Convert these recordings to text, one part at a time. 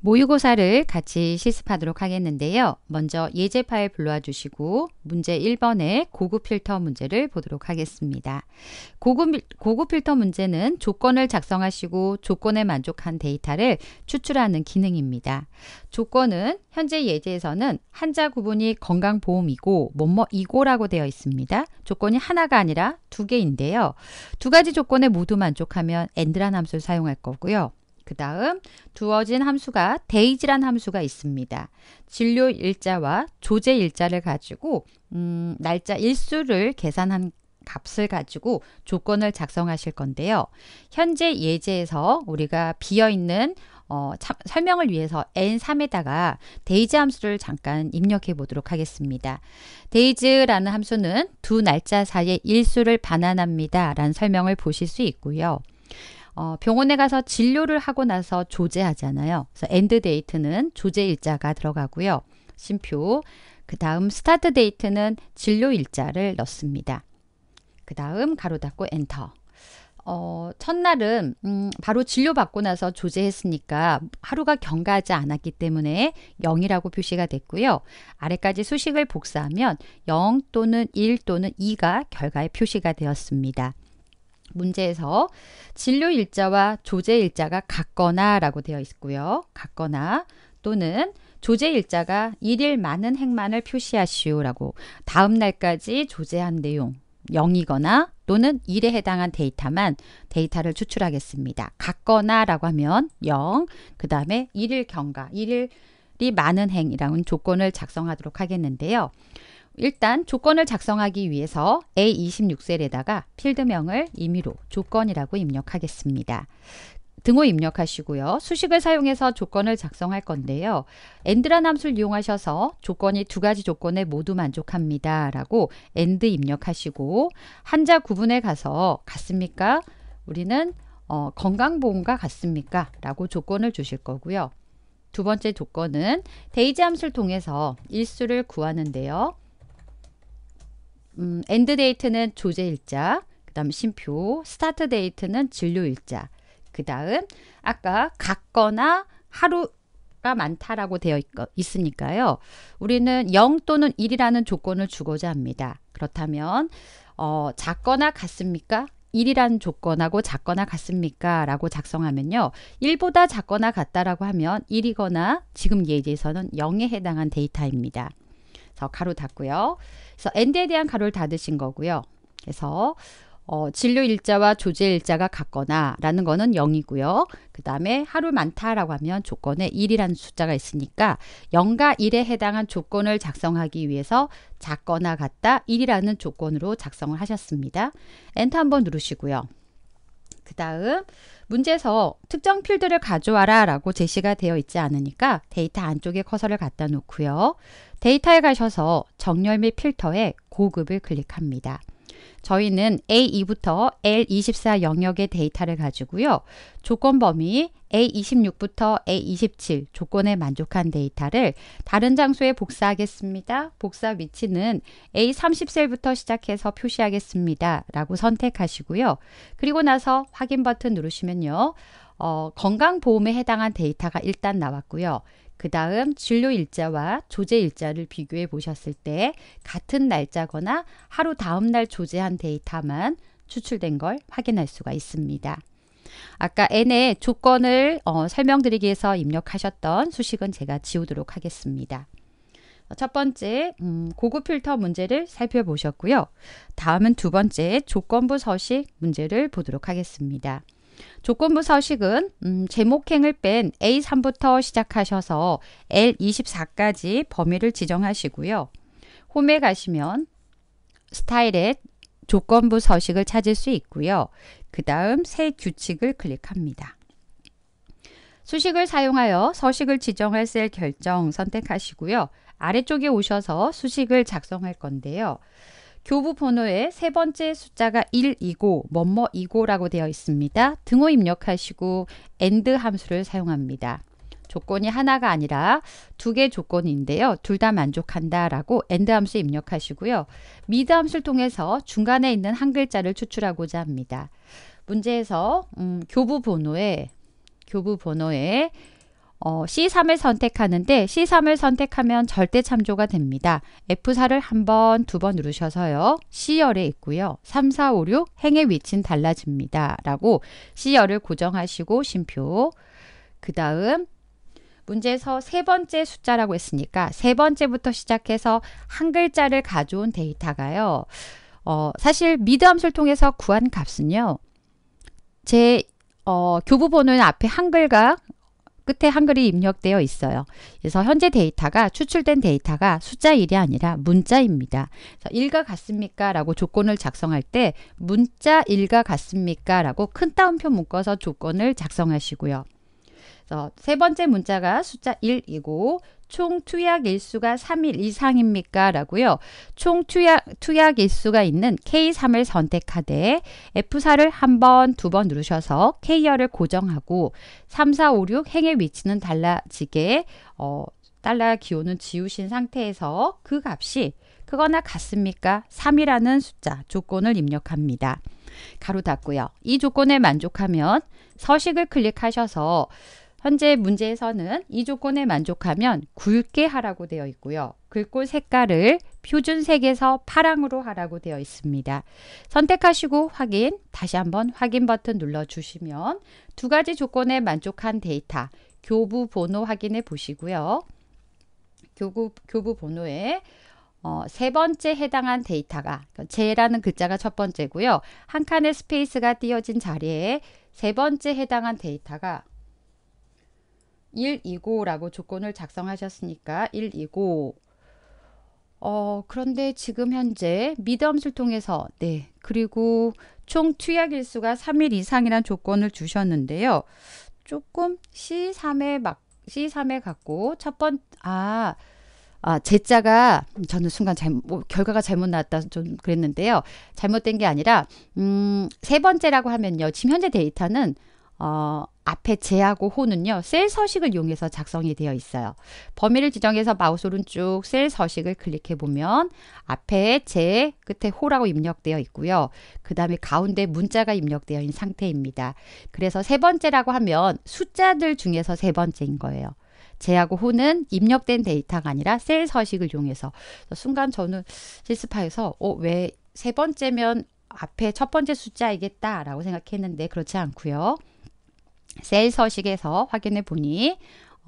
모의고사를 같이 실습하도록 하겠는데요. 먼저 예제 파일 불러와 주시고 문제 1번의 고급 필터 문제를 보도록 하겠습니다. 고급, 고급 필터 문제는 조건을 작성하시고 조건에 만족한 데이터를 추출하는 기능입니다. 조건은 현재 예제에서는 한자 구분이 건강보험이고 뭐뭐이고라고 되어 있습니다. 조건이 하나가 아니라 두 개인데요. 두 가지 조건에 모두 만족하면 엔드란 함수를 사용할 거고요. 그 다음 두어진 함수가 데이지란 함수가 있습니다. 진료 일자와 조제 일자를 가지고 음, 날짜 일수를 계산한 값을 가지고 조건을 작성하실 건데요. 현재 예제에서 우리가 비어있는 어, 참, 설명을 위해서 n3에다가 데이즈 함수를 잠깐 입력해 보도록 하겠습니다. 데이즈라는 함수는 두 날짜 사이의 일수를 반환합니다. 라는 설명을 보실 수 있고요. 어, 병원에 가서 진료를 하고 나서 조제하잖아요. 그래서 엔드 데이트는 조제 일자가 들어가고요. 심표. 그 다음 스타트 데이트는 진료 일자를 넣습니다. 그 다음 가로 닫고 엔터. 어, 첫날은 음, 바로 진료받고 나서 조제했으니까 하루가 경과하지 않았기 때문에 0이라고 표시가 됐고요. 아래까지 수식을 복사하면 0 또는 1 또는 2가 결과에 표시가 되었습니다. 문제에서 진료 일자와 조제 일자가 같거나 라고 되어 있고요. 같거나 또는 조제 일자가 일일 많은 행만을 표시하시오라고 다음 날까지 조제한 내용 0이거나 또는 1에 해당한 데이터만 데이터를 추출하겠습니다. 같거나 라고 하면 0, 그 다음에 일일 경과, 1일이 많은 행이라는 조건을 작성하도록 하겠는데요. 일단 조건을 작성하기 위해서 A26셀에다가 필드명을 임의로 조건이라고 입력하겠습니다. 등호 입력하시고요. 수식을 사용해서 조건을 작성할 건데요. 엔드란 함수를 이용하셔서 조건이 두 가지 조건에 모두 만족합니다. 라고 엔드 입력하시고 한자 구분에 가서 같습니까? 우리는 어, 건강보험과 같습니까? 라고 조건을 주실 거고요. 두 번째 조건은 데이지 함수를 통해서 일수를 구하는데요. 음, 엔드 데이트는 조제 일자, 그 다음 심표, 스타트 데이트는 진료 일자, 그 다음 아까 갔거나 하루가 많다라고 되어 있, 있으니까요. 우리는 0 또는 1이라는 조건을 주고자 합니다. 그렇다면 어, 작거나 갔습니까1이라는 조건하고 작거나 같습니까? 라고 작성하면요. 1보다 작거나 같다라고 하면 1이거나 지금 예제에서는 0에 해당한 데이터입니다. 그래서 가로 닫고요. 그래서 엔드에 대한 가로를 닫으신 거고요. 그래서 어, 진료 일자와 조제 일자가 같거나 라는 거는 0이고요. 그 다음에 하루 많다라고 하면 조건에 1이라는 숫자가 있으니까 0과 1에 해당한 조건을 작성하기 위해서 작거나 같다 1이라는 조건으로 작성을 하셨습니다. 엔터 한번 누르시고요. 그 다음 문제에서 특정 필드를 가져와라 라고 제시가 되어 있지 않으니까 데이터 안쪽에 커서를 갖다 놓고요. 데이터에 가셔서 정렬 및 필터에 고급을 클릭합니다. 저희는 A2부터 L24 영역의 데이터를 가지고요. 조건 범위 A26부터 A27 조건에 만족한 데이터를 다른 장소에 복사하겠습니다. 복사 위치는 A30셀부터 시작해서 표시하겠습니다. 라고 선택하시고요. 그리고 나서 확인 버튼 누르시면요. 어, 건강보험에 해당한 데이터가 일단 나왔고요. 그 다음 진료 일자와 조제 일자를 비교해 보셨을 때 같은 날짜거나 하루 다음 날 조제한 데이터만 추출된 걸 확인할 수가 있습니다. 아까 N의 조건을 어, 설명드리기 위해서 입력하셨던 수식은 제가 지우도록 하겠습니다. 첫 번째 음, 고급 필터 문제를 살펴보셨고요. 다음은 두 번째 조건부 서식 문제를 보도록 하겠습니다. 조건부 서식은 음, 제목행을 뺀 A3부터 시작하셔서 L24까지 범위를 지정하시고요. 홈에 가시면 스타일의 조건부 서식을 찾을 수 있고요. 그 다음 새 규칙을 클릭합니다. 수식을 사용하여 서식을 지정할 셀 결정 선택하시고요. 아래쪽에 오셔서 수식을 작성할 건데요. 교부 번호의 세 번째 숫자가 1이고 뭐뭐이고라고 되어 있습니다. 등호 입력하시고 AND 함수를 사용합니다. 조건이 하나가 아니라 두 개 조건인데요. 둘 다 만족한다라고 AND 함수 입력하시고요. 미드 함수를 통해서 중간에 있는 한 글자를 추출하고자 합니다. 문제에서 음, 교부 번호에 교부 번호에 어, C3을 선택하는데 C3을 선택하면 절대 참조가 됩니다. F4를 한 번, 두 번 누르셔서요. C열에 있고요. 3, 4, 5, 6 행의 위치는 달라집니다. 라고 C열을 고정하시고 심표 그 다음 문제에서 세 번째 숫자라고 했으니까 세 번째부터 시작해서 한 글자를 가져온 데이터가요. 어, 사실 미드함수를 통해서 구한 값은요. 제 어, 교부 번호는 앞에 한글과 끝에 한글이 입력되어 있어요. 그래서 현재 데이터가 추출된 데이터가 숫자 1이 아니라 문자입니다. 그래서 1과 같습니까? 라고 조건을 작성할 때 문자 1과 같습니까? 라고 큰 따옴표 묶어서 조건을 작성하시고요. 그래서 세 번째 문자가 숫자 1이고 총 투약 일수가 3일 이상입니까? 라고요. 총 투약, 투약 일수가 있는 K3을 선택하되 F4를 한 번, 두 번 누르셔서 K열을 고정하고 3, 4, 5, 6 행의 위치는 달라지게 어, 달러 기호는 지우신 상태에서 그 값이 그거나 같습니까? 3이라는 숫자 조건을 입력합니다. 가로 닫고요. 이 조건에 만족하면 서식을 클릭하셔서 현재 문제에서는 이 조건에 만족하면 굵게 하라고 되어 있고요. 글꼴 색깔을 표준색에서 파랑으로 하라고 되어 있습니다. 선택하시고 확인, 다시 한번 확인 버튼 눌러주시면 두 가지 조건에 만족한 데이터, 교부 번호 확인해 보시고요. 교부, 교부 번호에 어, 세 번째 해당한 데이터가 제라는 글자가 첫 번째고요. 한 칸의 스페이스가 띄어진 자리에 세 번째 해당한 데이터가 1이고라고 조건을 작성하셨으니까 1이고 어, 그런데 지금 현재 미드엄을 통해서 네 그리고 총 투약 일수가 3일 이상이란 조건을 주셨는데요. 조금 C3에 막 C3에 갖고 첫번아 아, 제자가 아, 저는 순간 잘못 뭐, 결과가 잘못 나왔다 좀 그랬는데요. 잘못된 게 아니라 음, 세 번째라고 하면요. 지금 현재 데이터는 어, 앞에 제하고 호는요. 셀 서식을 이용해서 작성이 되어 있어요. 범위를 지정해서 마우스 오른쪽 셀 서식을 클릭해 보면 앞에 제, 끝에 호라고 입력되어 있고요. 그 다음에 가운데 문자가 입력되어 있는 상태입니다. 그래서 세 번째라고 하면 숫자들 중에서 세 번째인 거예요. 제하고 호는 입력된 데이터가 아니라 셀 서식을 이용해서 순간 저는 실습하여서 어, 왜 세 번째면 앞에 첫 번째 숫자이겠다라고 생각했는데 그렇지 않고요. 셀 서식에서 확인해 보니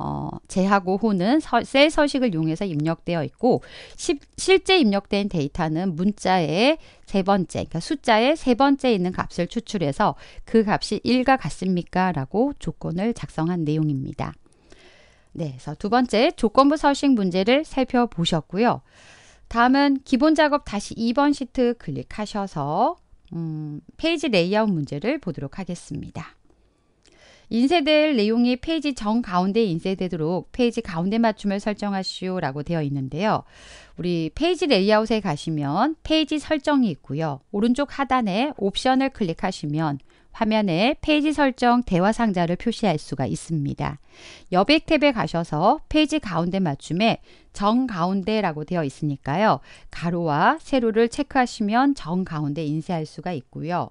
어, 제하고 호는 서, 셀 서식을 이용해서 입력되어 있고 시, 실제 입력된 데이터는 문자의 세 번째, 그러니까 숫자의 세 번째 있는 값을 추출해서 그 값이 1과 같습니까? 라고 조건을 작성한 내용입니다. 네, 그래서 두 번째 조건부 서식 문제를 살펴보셨고요. 다음은 기본 작업 다시 2번 시트 클릭하셔서 음, 페이지 레이아웃 문제를 보도록 하겠습니다. 인쇄될 내용이 페이지 정 가운데 인쇄되도록 페이지 가운데 맞춤을 설정하시오 라고 되어 있는데요. 우리 페이지 레이아웃에 가시면 페이지 설정이 있고요. 오른쪽 하단에 옵션을 클릭하시면 화면에 페이지 설정 대화 상자를 표시할 수가 있습니다. 여백 탭에 가셔서 페이지 가운데 맞춤에 정 가운데라고 되어 있으니까요. 가로와 세로를 체크하시면 정 가운데 인쇄할 수가 있고요.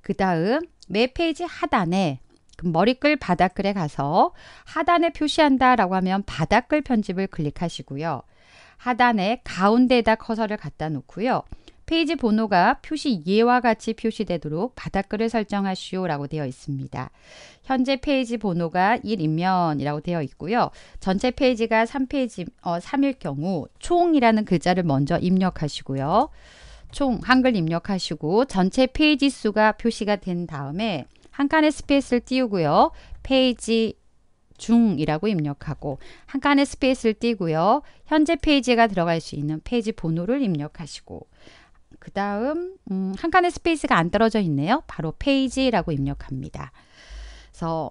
그 다음 매 페이지 하단에 그럼 머리글 바닥글에 가서 하단에 표시한다 라고 하면 바닥글 편집을 클릭하시고요. 하단에 가운데에다 커서를 갖다 놓고요. 페이지 번호가 표시 예와 같이 표시되도록 바닥글을 설정하시오 라고 되어 있습니다. 현재 페이지 번호가 1인면이라고 되어 있고요. 전체 페이지가 3페이지, 어, 3일 경우 총이라는 글자를 먼저 입력하시고요. 총 한글 입력하시고 전체 페이지 수가 표시가 된 다음에 한칸의 스페이스를 띄우고요. 페이지 중이라고 입력하고 한칸의 스페이스를 띄고요. 현재 페이지가 들어갈 수 있는 페이지 번호를 입력하시고 그 다음 음, 한칸의 스페이스가 안 떨어져 있네요. 바로 페이지라고 입력합니다. 그래서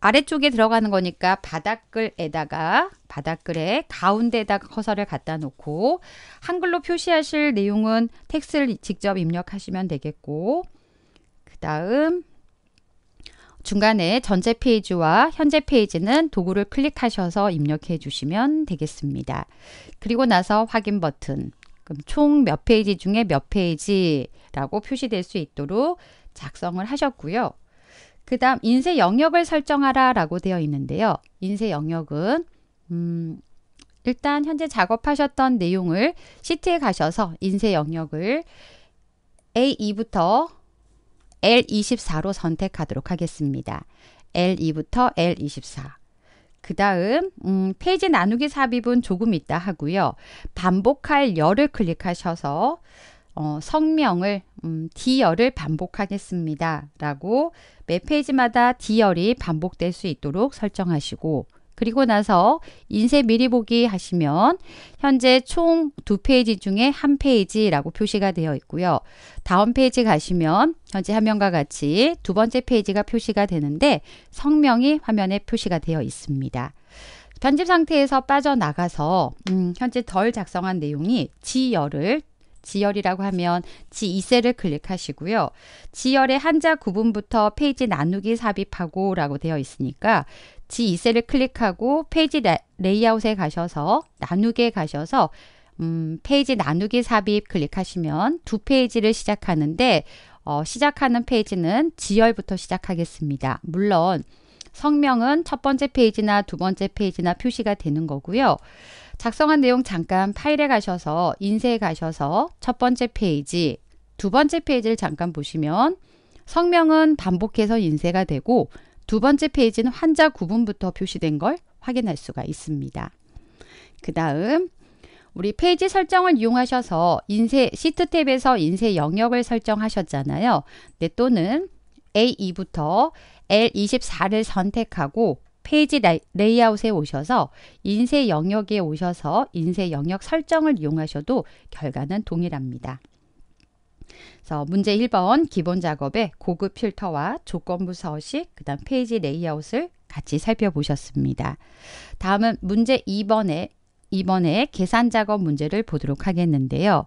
아래쪽에 들어가는 거니까 바닥글에다가 바닥글에 가운데에다 가 커서를 갖다 놓고 한글로 표시하실 내용은 텍스트를 직접 입력하시면 되겠고 다음 중간에 전체 페이지와 현재 페이지는 도구를 클릭하셔서 입력해 주시면 되겠습니다. 그리고 나서 확인 버튼 그럼 총 몇 페이지 중에 몇 페이지라고 표시될 수 있도록 작성을 하셨고요. 그 다음 인쇄 영역을 설정하라 라고 되어 있는데요. 인쇄 영역은 음, 일단 현재 작업하셨던 내용을 시트에 가셔서 인쇄 영역을 A2부터 L24로 선택하도록 하겠습니다. L2부터 L24. 그 다음 음, 페이지 나누기 삽입은 조금 있다 하고요. 반복할 열을 클릭하셔서 어, 성명을 음, D열을 반복하겠습니다. 라고 매 페이지마다 D열이 반복될 수 있도록 설정하시고 그리고 나서 인쇄 미리 보기 하시면 현재 총 두 페이지 중에 한 페이지라고 표시가 되어 있고요. 다음 페이지 가시면 현재 화면과 같이 두 번째 페이지가 표시가 되는데 성명이 화면에 표시가 되어 있습니다. 편집 상태에서 빠져나가서 음, 현재 덜 작성한 내용이 지열을 지열이라고 하면 지2셀을 클릭하시고요. 지열의 한자 구분부터 페이지 나누기 삽입하고 라고 되어 있으니까 G2셀을 클릭하고 페이지 레이아웃에 가셔서 나누기에 가셔서 음, 페이지 나누기 삽입 클릭하시면 두 페이지를 시작하는데 어, 시작하는 페이지는 지열부터 시작하겠습니다. 물론 성명은 첫 번째 페이지나 두 번째 페이지나 표시가 되는 거고요. 작성한 내용 잠깐 파일에 가셔서 인쇄에 가셔서 첫 번째 페이지, 두 번째 페이지를 잠깐 보시면 성명은 반복해서 인쇄가 되고 두 번째 페이지는 환자 구분부터 표시된 걸 확인할 수가 있습니다. 그 다음 우리 페이지 설정을 이용하셔서 인쇄 시트 탭에서 인쇄 영역을 설정하셨잖아요. 네, 또는 A2부터 L24를 선택하고 페이지 레이아웃에 오셔서 인쇄 영역에 오셔서 인쇄 영역 설정을 이용하셔도 결과는 동일합니다. 그래서 문제 1번 기본 작업에 고급 필터와 조건부 서식, 그 다음 페이지 레이아웃을 같이 살펴보셨습니다. 다음은 문제 2번에 2번에 계산 작업 문제를 보도록 하겠는데요.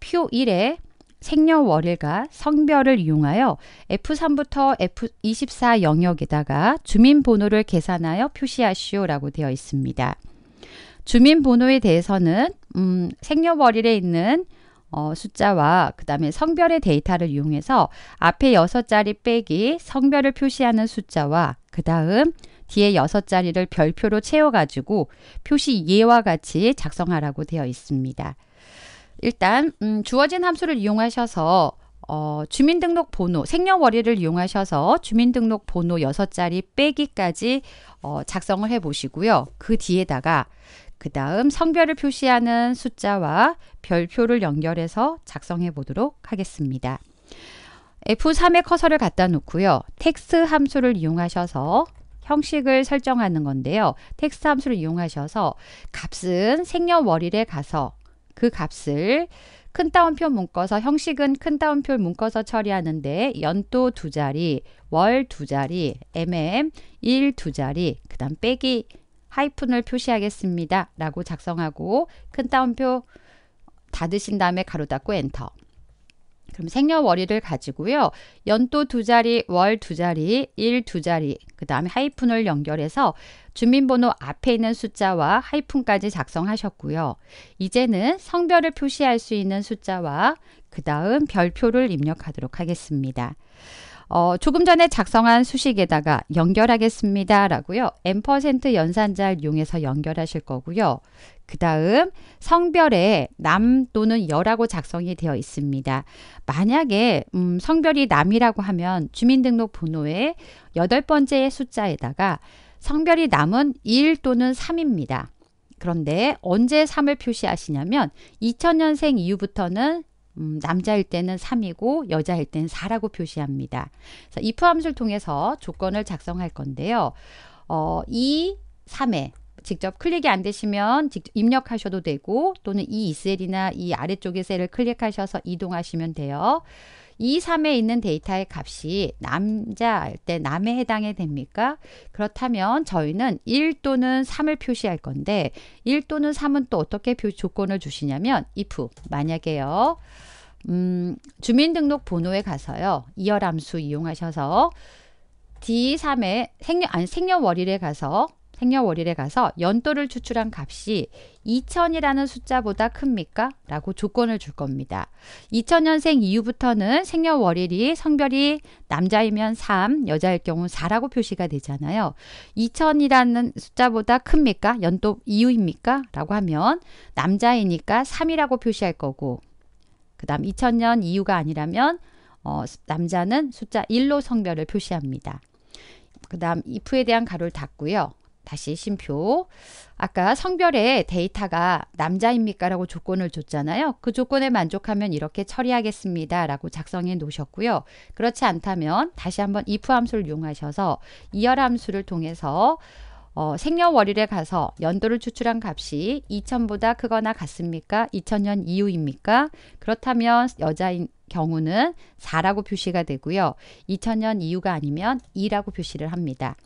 표 1에 생년월일과 성별을 이용하여 F3부터 F24 영역에다가 주민번호를 계산하여 표시하시오라고 되어 있습니다. 주민번호에 대해서는 음, 생년월일에 있는 어, 숫자와 그 다음에 성별의 데이터를 이용해서 앞에 여섯 자리 빼기 성별을 표시하는 숫자와 그 다음 뒤에 여섯 자리를 별표로 채워가지고 표시 예와 같이 작성하라고 되어 있습니다. 일단 음, 주어진 함수를 이용하셔서 어, 주민등록번호, 생년월일을 이용하셔서 주민등록번호 여섯 자리 빼기까지 어, 작성을 해보시고요. 그 뒤에다가 그 다음 성별을 표시하는 숫자와 별표를 연결해서 작성해 보도록 하겠습니다. F3에 커서를 갖다 놓고요. 텍스 함수를 이용하셔서 형식을 설정하는 건데요. 텍스 함수를 이용하셔서 값은 생년월일에 가서 그 값을 큰 따옴표 묶어서 형식은 큰 따옴표 묶어서 처리하는데 연도 두 자리, 월 두 자리, mm 1두 자리, 그 다음 빼기 하이픈을 표시하겠습니다. 라고 작성하고 큰 따옴표 닫으신 다음에 가로 닫고 엔터. 그럼 생년월일을 가지고요. 연도 두 자리, 월 두 자리, 일 두 자리, 그 다음에 하이픈을 연결해서 주민번호 앞에 있는 숫자와 하이픈까지 작성하셨고요. 이제는 성별을 표시할 수 있는 숫자와 그 다음 별표를 입력하도록 하겠습니다. 어, 조금 전에 작성한 수식에다가 연결하겠습니다. 라고요. M% 퍼 연산자를 이용해서 연결하실 거고요. 그 다음 성별에 남 또는 여라고 작성이 되어 있습니다. 만약에 음, 성별이 남이라고 하면 주민등록번호의 여덟 번째 숫자에다가 성별이 남은 1 또는 3입니다. 그런데 언제 3을 표시하시냐면 2000년생 이후부터는 음, 남자일 때는 3이고 여자일 때는 4라고 표시합니다. 그래서 if 함수를 통해서 조건을 작성할 건데요. 어, 2, 3에 직접 클릭이 안 되시면 직접 입력하셔도 되고 또는 이, 셀이나 이 아래쪽의 셀을 클릭하셔서 이동하시면 돼요. 2, 3에 있는 데이터의 값이 남자일 때 남에 해당이 됩니까? 그렇다면 저희는 1 또는 3을 표시할 건데 1 또는 3은 또 어떻게 조건을 주시냐면 if 만약에요. 음, 주민등록 번호에 가서요. 이열함수 이용하셔서 D3에 생년 생년월일에 가서 생년월일에 가서 연도를 추출한 값이 2000이라는 숫자보다 큽니까? 라고 조건을 줄 겁니다. 2000년생 이후부터는 생년월일이 성별이 남자이면 3, 여자일 경우 4라고 표시가 되잖아요. 2000이라는 숫자보다 큽니까? 연도 이후입니까? 라고 하면 남자이니까 3이라고 표시할 거고 그 다음 2000년 이후가 아니라면 어, 남자는 숫자 1로 성별을 표시합니다. 그 다음 if에 대한 가로를 닫고요. 다시 심표. 아까 성별에 데이터가 남자입니까? 라고 조건을 줬잖아요. 그 조건에 만족하면 이렇게 처리하겠습니다. 라고 작성해 놓으셨고요. 그렇지 않다면 다시 한번 if 함수를 이용하셔서 이열 함수를 통해서 어, 생년월일에 가서 연도를 추출한 값이 2000보다 크거나 같습니까? 2000년 이후입니까? 그렇다면 여자인 경우는 4라고 표시가 되고요. 2000년 이후가 아니면 2라고 표시를 합니다.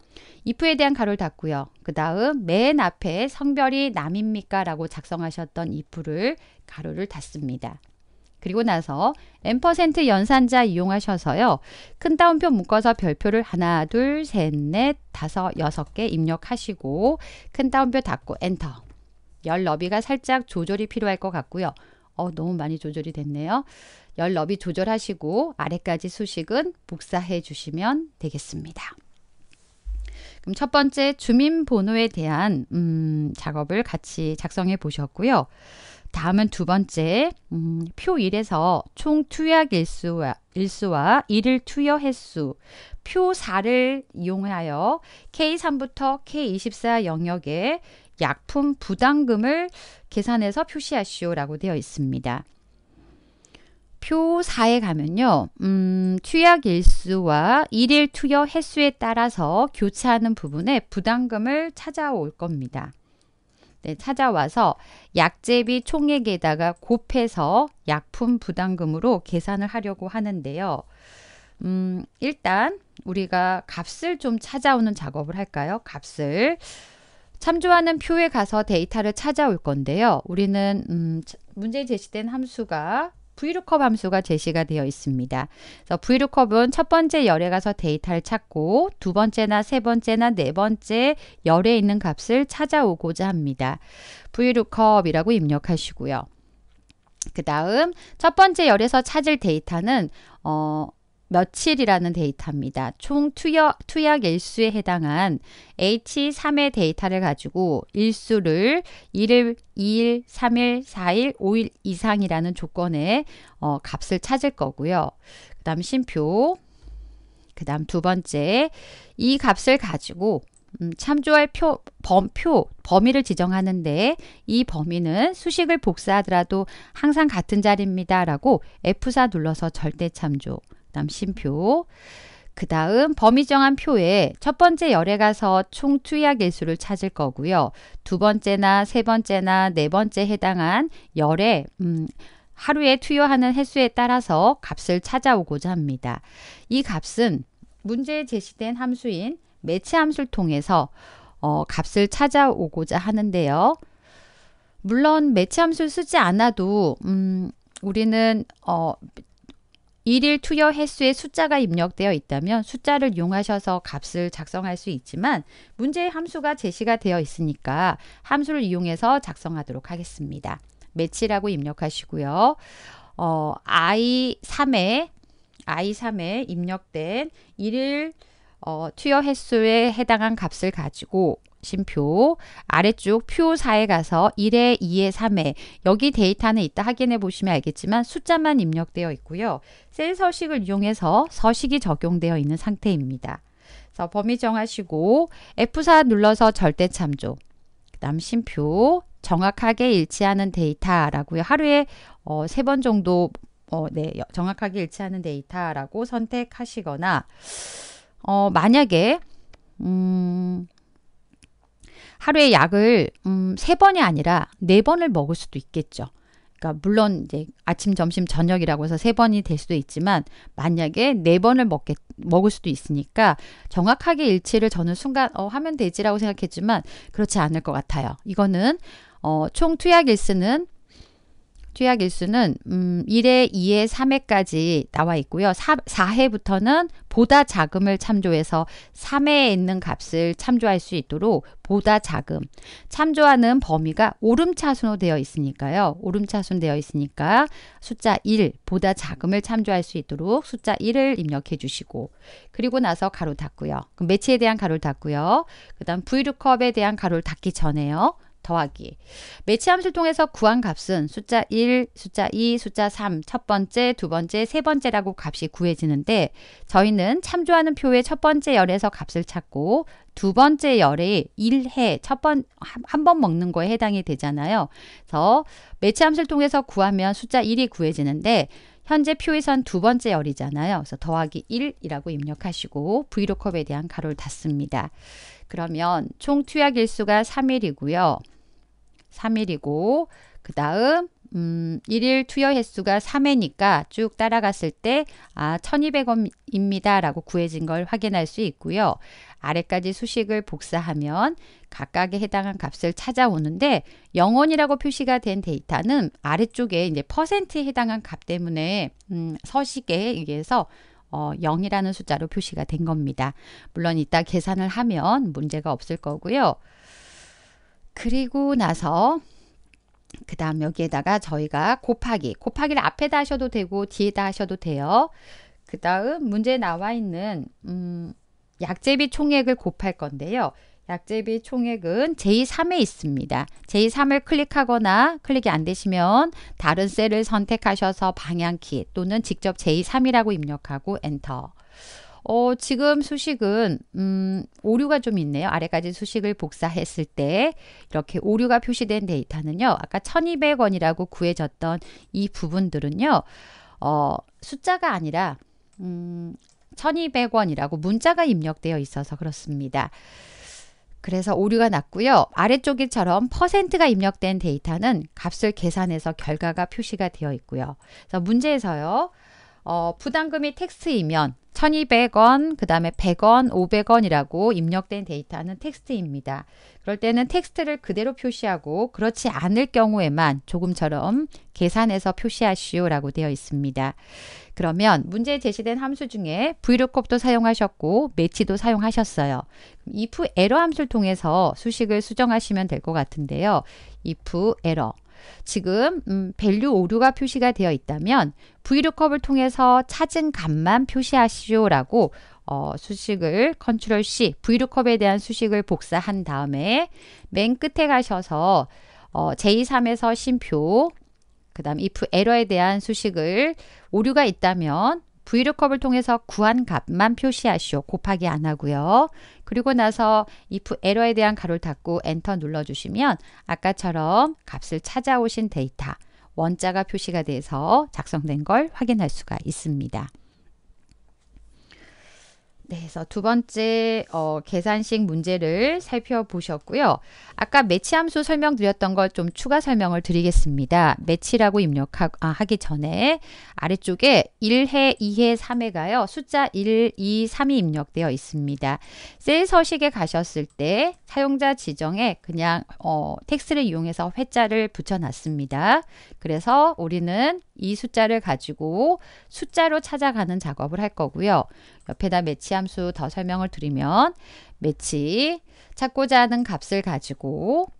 if에 대한 가로를 닫고요. 그 다음 맨 앞에 성별이 남입니까? 라고 작성하셨던 if를 가로를 닫습니다. 그리고 나서 n% 연산자 이용하셔서요. 큰 따옴표 묶어서 별표를 하나, 둘, 셋, 넷, 다섯, 여섯 개 입력하시고 큰 따옴표 닫고 엔터. 열 너비가 살짝 조절이 필요할 것 같고요. 어, 너무 많이 조절이 됐네요. 열 너비 조절하시고 아래까지 수식은 복사해 주시면 되겠습니다. 그럼 첫 번째 주민번호에 대한 음, 작업을 같이 작성해 보셨고요. 다음은 두 번째 음, 표 1에서 총 투약 일수와, 일수와 일일 투여 횟수 표 4를 이용하여 K3부터 K24 영역에 약품 부담금을 계산해서 표시하시오라고 되어 있습니다. 표 4에 가면요. 음, 투약 일수와 일일 투여 횟수에 따라서 교차하는 부분에 부담금을 찾아올 겁니다. 네, 찾아와서 약제비 총액에다가 곱해서 약품 부담금으로 계산을 하려고 하는데요. 음, 일단 우리가 값을 좀 찾아오는 작업을 할까요? 값을. 참조하는 표에 가서 데이터를 찾아올 건데요. 우리는 음, 문제에 제시된 함수가 VLOOKUP 함수가 제시가 되어 있습니다. 그래서 VLOOKUP은 첫 번째 열에 가서 데이터를 찾고 두 번째나 세 번째나 네 번째 열에 있는 값을 찾아오고자 합니다. VLOOKUP이라고 입력하시고요. 그 다음 첫 번째 열에서 찾을 데이터는 어, 며칠이라는 데이터입니다. 총 투여, 투약 일수에 해당한 H3의 데이터를 가지고 일수를 1일, 2일, 3일, 4일, 5일 이상이라는 조건의 어, 값을 찾을 거고요. 그 다음 심표, 그 다음 두 번째, 이 값을 가지고 음, 참조할 표, 범표, 범위를 지정하는데 이 범위는 수식을 복사하더라도 항상 같은 자리입니다. 라고 F4 눌러서 절대 참조. 그다음 심표. 그 다음 범위 정한 표에 첫 번째 열에 가서 총 투약 일수를 찾을 거고요. 두 번째나 세 번째나 네 번째 해당한 열에 음, 하루에 투여하는 횟수에 따라서 값을 찾아오고자 합니다. 이 값은 문제에 제시된 함수인 매치 함수를 통해서 어, 값을 찾아오고자 하는데요. 물론 매치 함수를 쓰지 않아도 음, 우리는 어, 일일 투여 횟수의 숫자가 입력되어 있다면 숫자를 이용하셔서 값을 작성할 수 있지만 문제의 함수가 제시가 되어 있으니까 함수를 이용해서 작성하도록 하겠습니다. 매치라고 입력하시고요. 어, i3에 i3에 입력된 일일 어, 투여 횟수에 해당한 값을 가지고 심표 아래쪽 표사에 가서 1회2회3회 여기 데이터는 이따 확인해 보시면 알겠지만 숫자만 입력되어 있고요. 셀 서식을 이용해서 서식이 적용되어 있는 상태입니다. 그래서 범위 정하시고 F4 눌러서 절대 참조 그 다음 심표 정확하게 일치하는 데이터라고요. 하루에 어, 3번 정도 어, 네, 정확하게 일치하는 데이터라고 선택하시거나 어, 만약에 음, 하루에 약을 음, 세번이 아니라 네번을 먹을 수도 있겠죠. 그러니까 물론 이제 아침, 점심, 저녁이라고 해서 세번이될 수도 있지만 만약에 네번을 먹게 먹을 수도 있으니까 정확하게 일치를 저는 순간 어, 하면 되지라고 생각했지만 그렇지 않을 것 같아요. 이거는 어, 총 투약 일수는 투약 일수는 음 1회, 2회, 3회까지 나와 있고요. 4, 4회부터는 보다 자금을 참조해서 3회에 있는 값을 참조할 수 있도록 보다 자금 참조하는 범위가 오름차순으로 되어 있으니까요. 오름차순 되어 있으니까 숫자 1 보다 자금을 참조할 수 있도록 숫자 1을 입력해 주시고 그리고 나서 가로 닫고요. 매치에 대한 가로를 닫고요. 그 다음 브이루컵에 대한 가로를 닫기 전에요. 더하기. 매치함수를 통해서 구한 값은 숫자 1, 숫자 2, 숫자 3, 첫 번째, 두 번째, 세 번째라고 값이 구해지는데 저희는 참조하는 표의 첫 번째 열에서 값을 찾고 두 번째 열에 1회 첫번 한 번 먹는 거에 해당이 되잖아요. 그래서 매치함수를 통해서 구하면 숫자 1이 구해지는데 현재 표에선 두 번째 열이잖아요. 그래서 더하기 1이라고 입력하시고 브이로컵에 대한 가로를 닫습니다. 그러면 총 투약 일수가 3일이고요. 3일이고 그 다음 음, 1일 투여 횟수가 3회니까 쭉 따라갔을 때 아, 1200원입니다 라고 구해진 걸 확인할 수 있고요. 아래까지 수식을 복사하면 각각에 해당한 값을 찾아오는데 0원이라고 표시가 된 데이터는 아래쪽에 이제 퍼센트에 해당한 값 때문에 음, 서식에 의해서 어, 0이라는 숫자로 표시가 된 겁니다. 물론 이따 계산을 하면 문제가 없을 거고요. 그리고 나서 그 다음 여기에다가 저희가 곱하기, 곱하기를 앞에다 하셔도 되고 뒤에다 하셔도 돼요. 그 다음 문제에 나와 있는 음, 약제비 총액을 곱할 건데요. 약제비 총액은 제3에 있습니다. 제3을 클릭하거나 클릭이 안 되시면 다른 셀을 선택하셔서 방향키 또는 직접 제3이라고 입력하고 엔터. 어, 지금 수식은 음, 오류가 좀 있네요. 아래까지 수식을 복사했을 때 이렇게 오류가 표시된 데이터는요. 아까 1200원이라고 구해졌던 이 부분들은요. 어, 숫자가 아니라 음, 1200원이라고 문자가 입력되어 있어서 그렇습니다. 그래서 오류가 났고요. 아래쪽이처럼 퍼센트가 입력된 데이터는 값을 계산해서 결과가 표시가 되어 있고요. 그래서 문제에서요. 어, 부담금이 텍스트이면 1200원, 그 다음에 100원, 500원이라고 입력된 데이터는 텍스트입니다. 그럴 때는 텍스트를 그대로 표시하고 그렇지 않을 경우에만 조금처럼 계산해서 표시하시오라고 되어 있습니다. 그러면 문제에 제시된 함수 중에 브이 o 컵도 사용하셨고 매치도 사용하셨어요. if 에러 함수를 통해서 수식을 수정하시면 될 것 같은데요. if 에러 지금 음, 밸류 오류가 표시가 되어 있다면 v l o o 을 통해서 찾은 값만 표시하시오라고 어, 수식을 컨트롤 C, vlookup에 대한 수식을 복사한 다음에 맨 끝에 가셔서 어, J3에서 심표, 그 다음 if 에러에 대한 수식을 오류가 있다면 vlookup 을 통해서 구한 값만 표시하시오. 곱하기 안 하고요. 그리고 나서 if 에러에 대한 가로를 닫고 엔터 눌러주시면 아까처럼 값을 찾아오신 데이터 원자가 표시가 돼서 작성된 걸 확인할 수가 있습니다. 네, 그래서 두 번째 어, 계산식 문제를 살펴보셨고요. 아까 매치 함수 설명드렸던 걸 좀 추가 설명을 드리겠습니다. 매치라고 입력하기 아, 전에 아래쪽에 1회, 2회, 3회가요. 숫자 1, 2, 3이 입력되어 있습니다. 셀 서식에 가셨을 때 사용자 지정에 그냥 어, 텍스를 이용해서 회자를 붙여놨습니다. 그래서 우리는 이 숫자를 가지고 숫자로 찾아가는 작업을 할 거고요. 옆에다 매치 함수 더 설명을 드리면 매치 찾고자 하는 값을 가지고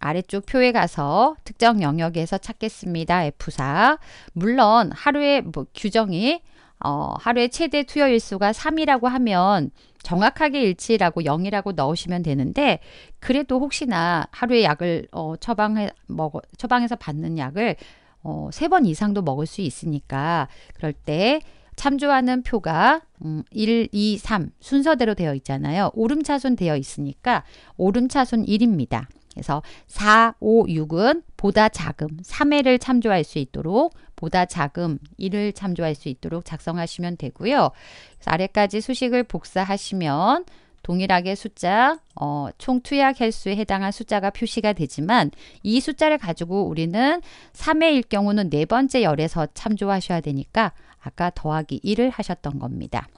아래쪽 표에 가서 특정 영역에서 찾겠습니다. F4 물론 하루에 뭐 규정이 어, 하루에 최대 투여 일수가 3이라고 하면 정확하게 일치라고 0이라고 넣으시면 되는데 그래도 혹시나 하루에 약을 어, 처방해 먹어 처방해서 받는 약을 어, 세 번 이상도 먹을 수 있으니까 그럴 때 참조하는 표가 음, 1, 2, 3 순서대로 되어 있잖아요. 오름차순 되어 있으니까 오름차순 1입니다. 그래서 4, 5, 6은 보다 작음 3회를 참조할 수 있도록 보다 작음 1을 참조할 수 있도록 작성하시면 되고요. 아래까지 수식을 복사하시면 동일하게 숫자, 어, 총 투약 횟수에 해당한 숫자가 표시가 되지만 이 숫자를 가지고 우리는 3회일 경우는 네 번째 열에서 참조하셔야 되니까 아까 더하기 1을 하셨던 겁니다.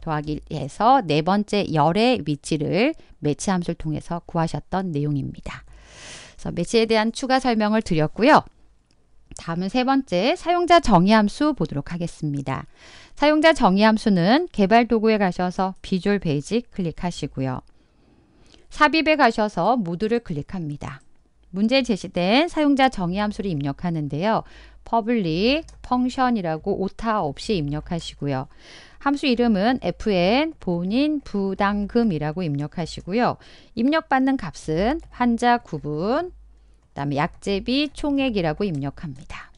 더하기 1에서 네 번째 열의 위치를 매치 함수를 통해서 구하셨던 내용입니다. 그래서 매치에 대한 추가 설명을 드렸고요. 다음은 세 번째 사용자 정의 함수 보도록 하겠습니다. 사용자 정의 함수는 개발 도구에 가셔서 비주얼 베이직 클릭하시고요. 삽입에 가셔서 모두를 클릭합니다. 문제에 제시된 사용자 정의 함수를 입력하는데요. public function이라고 오타 없이 입력하시고요. 함수 이름은 fn 본인 부담금이라고 입력하시고요. 입력받는 값은 환자 구분, 그다음에 약제비 총액이라고 입력합니다.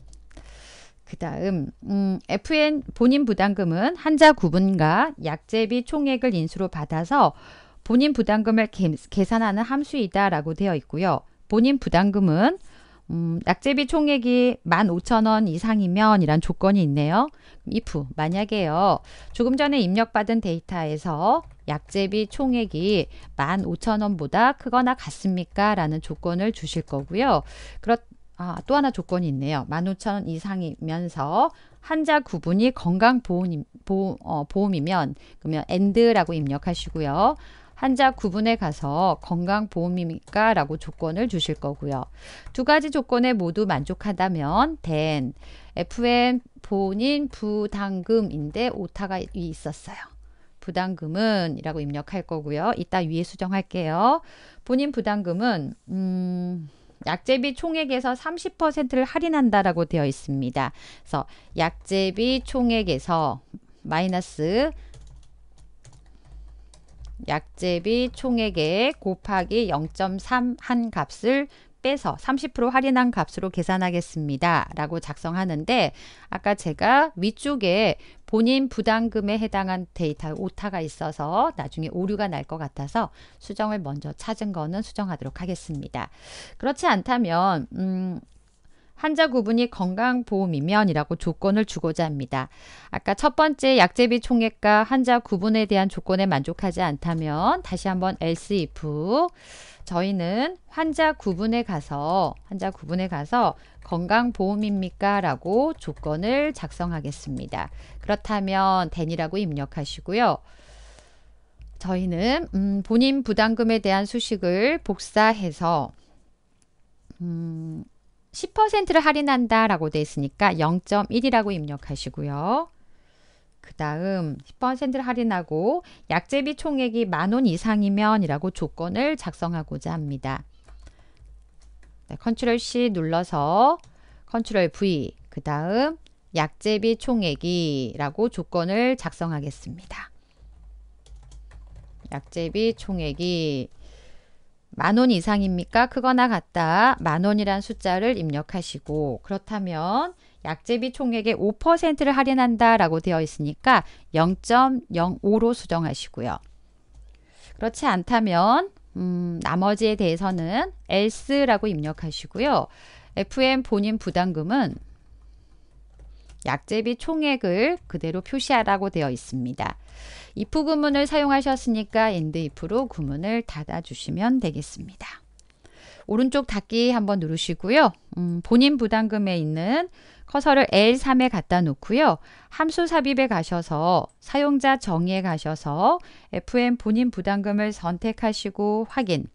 그 다음 음, FN 본인 부담금은 한자 구분과 약제비 총액을 인수로 받아서 본인 부담금을 개, 계산하는 함수이다 라고 되어 있고요. 본인 부담금은 음, 약제비 총액이 1 5 0 0 0원 이상이면 이란 조건이 있네요. if 만약에요. 조금 전에 입력받은 데이터에서 약제비 총액이 1 5 0 0 0 원보다 크거나 같습니까? 라는 조건을 주실 거고요. 그렇, 아, 또 하나 조건이 있네요. 15,000원 이상이면서 한자 구분이 건강 보험, 보험, 어, 보험이면 그러면 a 드라고 입력하시고요. 한자 구분에 가서 건강보험입니까? 라고 조건을 주실 거고요. 두 가지 조건에 모두 만족하다면 된 FM 본인 부담금인데 오타가 있었어요. 부담금은 이라고 입력할 거고요. 이따 위에 수정할게요. 본인 부담금은 음... 약제비 총액에서 30%를 할인한다라고 되어 있습니다. 그래서 약제비 총액에서 마이너스 약제비 총액에 곱하기 0.3 한 값을 빼서 30% 할인한 값으로 계산하겠습니다. 라고 작성하는데 아까 제가 위쪽에 본인 부담금에 해당한 데이터 오타가 있어서 나중에 오류가 날 것 같아서 수정을 먼저 찾은 거는 수정하도록 하겠습니다. 그렇지 않다면 음, 환자 구분이 건강보험이면이라고 조건을 주고자 합니다. 아까 첫 번째 약제비 총액과 환자 구분에 대한 조건에 만족하지 않다면 다시 한번 else if 저희는 환자 구분에 가서 환자 구분에 가서 건강보험입니까? 라고 조건을 작성하겠습니다. 그렇다면 된이라고 입력하시고요. 저희는 음, 본인 부담금에 대한 수식을 복사해서 음, 10%를 할인한다 라고 되어 있으니까 0.1이라고 입력하시고요. 그 다음 10%를 할인하고 약제비 총액이 만원 이상이면 이라고 조건을 작성하고자 합니다. 네, 컨트롤 C 눌러서 컨트롤 V 그 다음 약제비 총액이라고 조건을 작성하겠습니다. 약제비 총액이 만원 이상입니까? 크거나 같다. 만 원이란 숫자를 입력하시고 그렇다면 약제비 총액의 5%를 할인한다 라고 되어 있으니까 0.05로 수정하시고요. 그렇지 않다면 음, 나머지에 대해서는 else라고 입력하시고요. FM 본인 부담금은 약제비 총액을 그대로 표시하라고 되어 있습니다. if 구문을 사용하셨으니까 and if로 구문을 닫아주시면 되겠습니다. 오른쪽 닫기 한번 누르시고요. 음, 본인 부담금에 있는 커서를 L3에 갖다 놓고요. 함수 삽입에 가셔서 사용자 정의에 가셔서 FM 본인 부담금을 선택하시고 확인.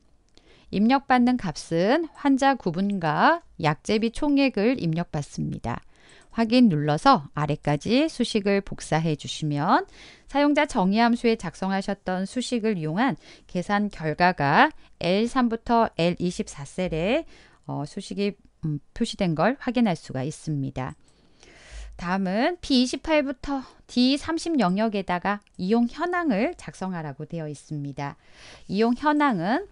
입력받는 값은 환자 구분과 약제비 총액을 입력받습니다. 확인 눌러서 아래까지 수식을 복사해 주시면 사용자 정의 함수에 작성하셨던 수식을 이용한 계산 결과가 L3부터 L24셀에 어, 수식이 음, 표시된 걸 확인할 수가 있습니다. 다음은 B28부터 D30 영역에다가 이용 현황을 작성하라고 되어 있습니다. 이용 현황은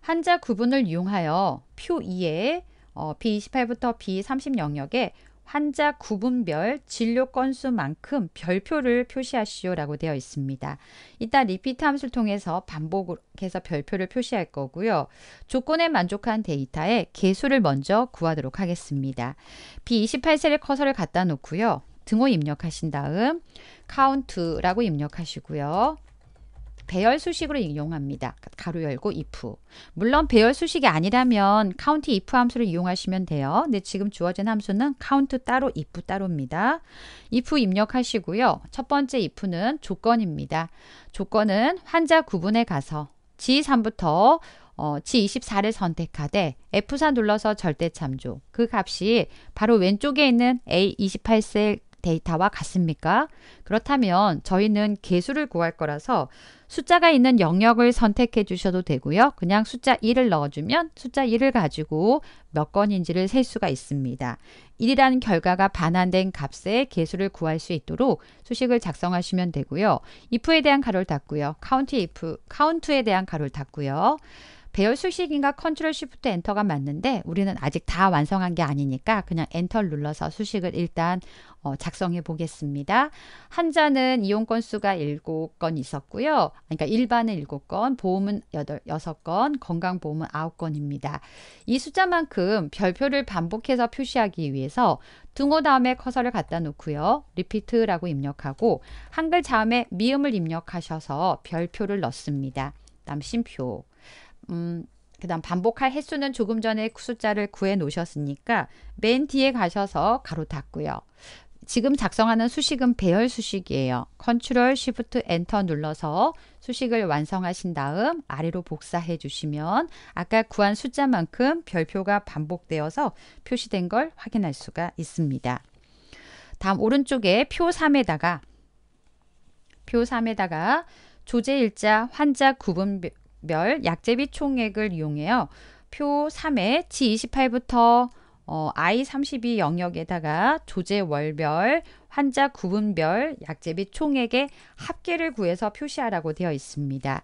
한자 구분을 이용하여 표 2에 어, B28부터 B30 영역에 환자 구분별 진료 건수만큼 별표를 표시하시오라고 되어 있습니다. 일단 리피트 함수를 통해서 반복해서 별표를 표시할 거고요. 조건에 만족한 데이터의 개수를 먼저 구하도록 하겠습니다. B28셀에 커서를 갖다 놓고요. 등호 입력하신 다음 c o u 라고 입력하시고요. 배열 수식으로 이용합니다. 가로 열고 if. 물론 배열 수식이 아니라면 count if 함수를 이용하시면 돼요. 근데 지금 주어진 함수는 count 따로 if 따로입니다. if 입력하시고요. 첫 번째 if는 조건입니다. 조건은 환자 구분에 가서 G3부터 어, G24를 선택하되 F4 눌러서 절대 참조. 그 값이 바로 왼쪽에 있는 A28셀 데이터와 같습니까? 그렇다면 저희는 개수를 구할 거라서 숫자가 있는 영역을 선택해 주셔도 되고요. 그냥 숫자 1을 넣어주면 숫자 1을 가지고 몇 건인지를 셀 수가 있습니다. 1이라는 결과가 반환된 값의 개수를 구할 수 있도록 수식을 작성하시면 되고요. if에 대한 가로를 닫고요. count if, count에 대한 가로를 닫고요. 배열 수식인가 컨트롤 쉬프트 엔터가 맞는데 우리는 아직 다 완성한 게 아니니까 그냥 엔터를 눌러서 수식을 일단 어, 작성해 보겠습니다. 한자는 이용 건수가 7건 있었고요. 그러니까 일반은 7건, 보험은 8, 6건, 건강보험은 9건입니다. 이 숫자만큼 별표를 반복해서 표시하기 위해서 등호 다음에 커서를 갖다 놓고요. 리피트라고 입력하고 한글 자음에 미음을 입력하셔서 별표를 넣습니다. 남 심표 음, 그다음 반복할 횟수는 조금 전에 숫자를 구해 놓으셨으니까 맨 뒤에 가셔서 가로 닫고요. 지금 작성하는 수식은 배열 수식이에요. 컨트롤 쉬프트 엔터 눌러서 수식을 완성하신 다음 아래로 복사해 주시면 아까 구한 숫자만큼 별표가 반복되어서 표시된 걸 확인할 수가 있습니다. 다음 오른쪽에 표 3에다가 표 3에다가 조제일자 환자 구분 별 약제비 총액을 이용해요. 표 3에 G28부터 어, I32 영역에다가 조제월별, 환자 구분별, 약제비 총액의 합계를 구해서 표시하라고 되어 있습니다.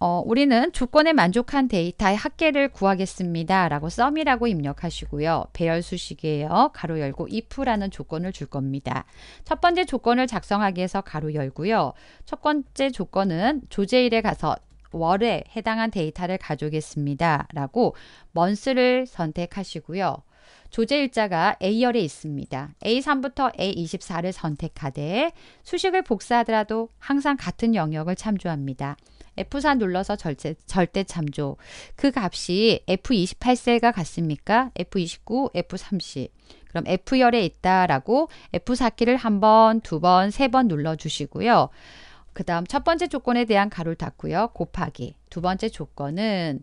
어, 우리는 조건에 만족한 데이터의 합계를 구하겠습니다. 라고 썸이라고 입력하시고요. 배열수식이에요. 가로 열고 if라는 조건을 줄 겁니다. 첫 번째 조건을 작성하기 위해서 가로 열고요. 첫 번째 조건은 조제일에 가서 월에 해당한 데이터를 가져오겠습니다. 라고 먼스를 선택하시고요. 조제 일자가 A열에 있습니다. A3부터 A24를 선택하되 수식을 복사하더라도 항상 같은 영역을 참조합니다. F4 눌러서 절제, 절대 참조. 그 값이 F28셀과 같습니까? F29, F30. 그럼 F열에 있다라고 F4키를 한 번, 두 번, 세번 눌러주시고요. 그 다음 첫 번째 조건에 대한 가로를 닫고요. 곱하기. 두 번째 조건은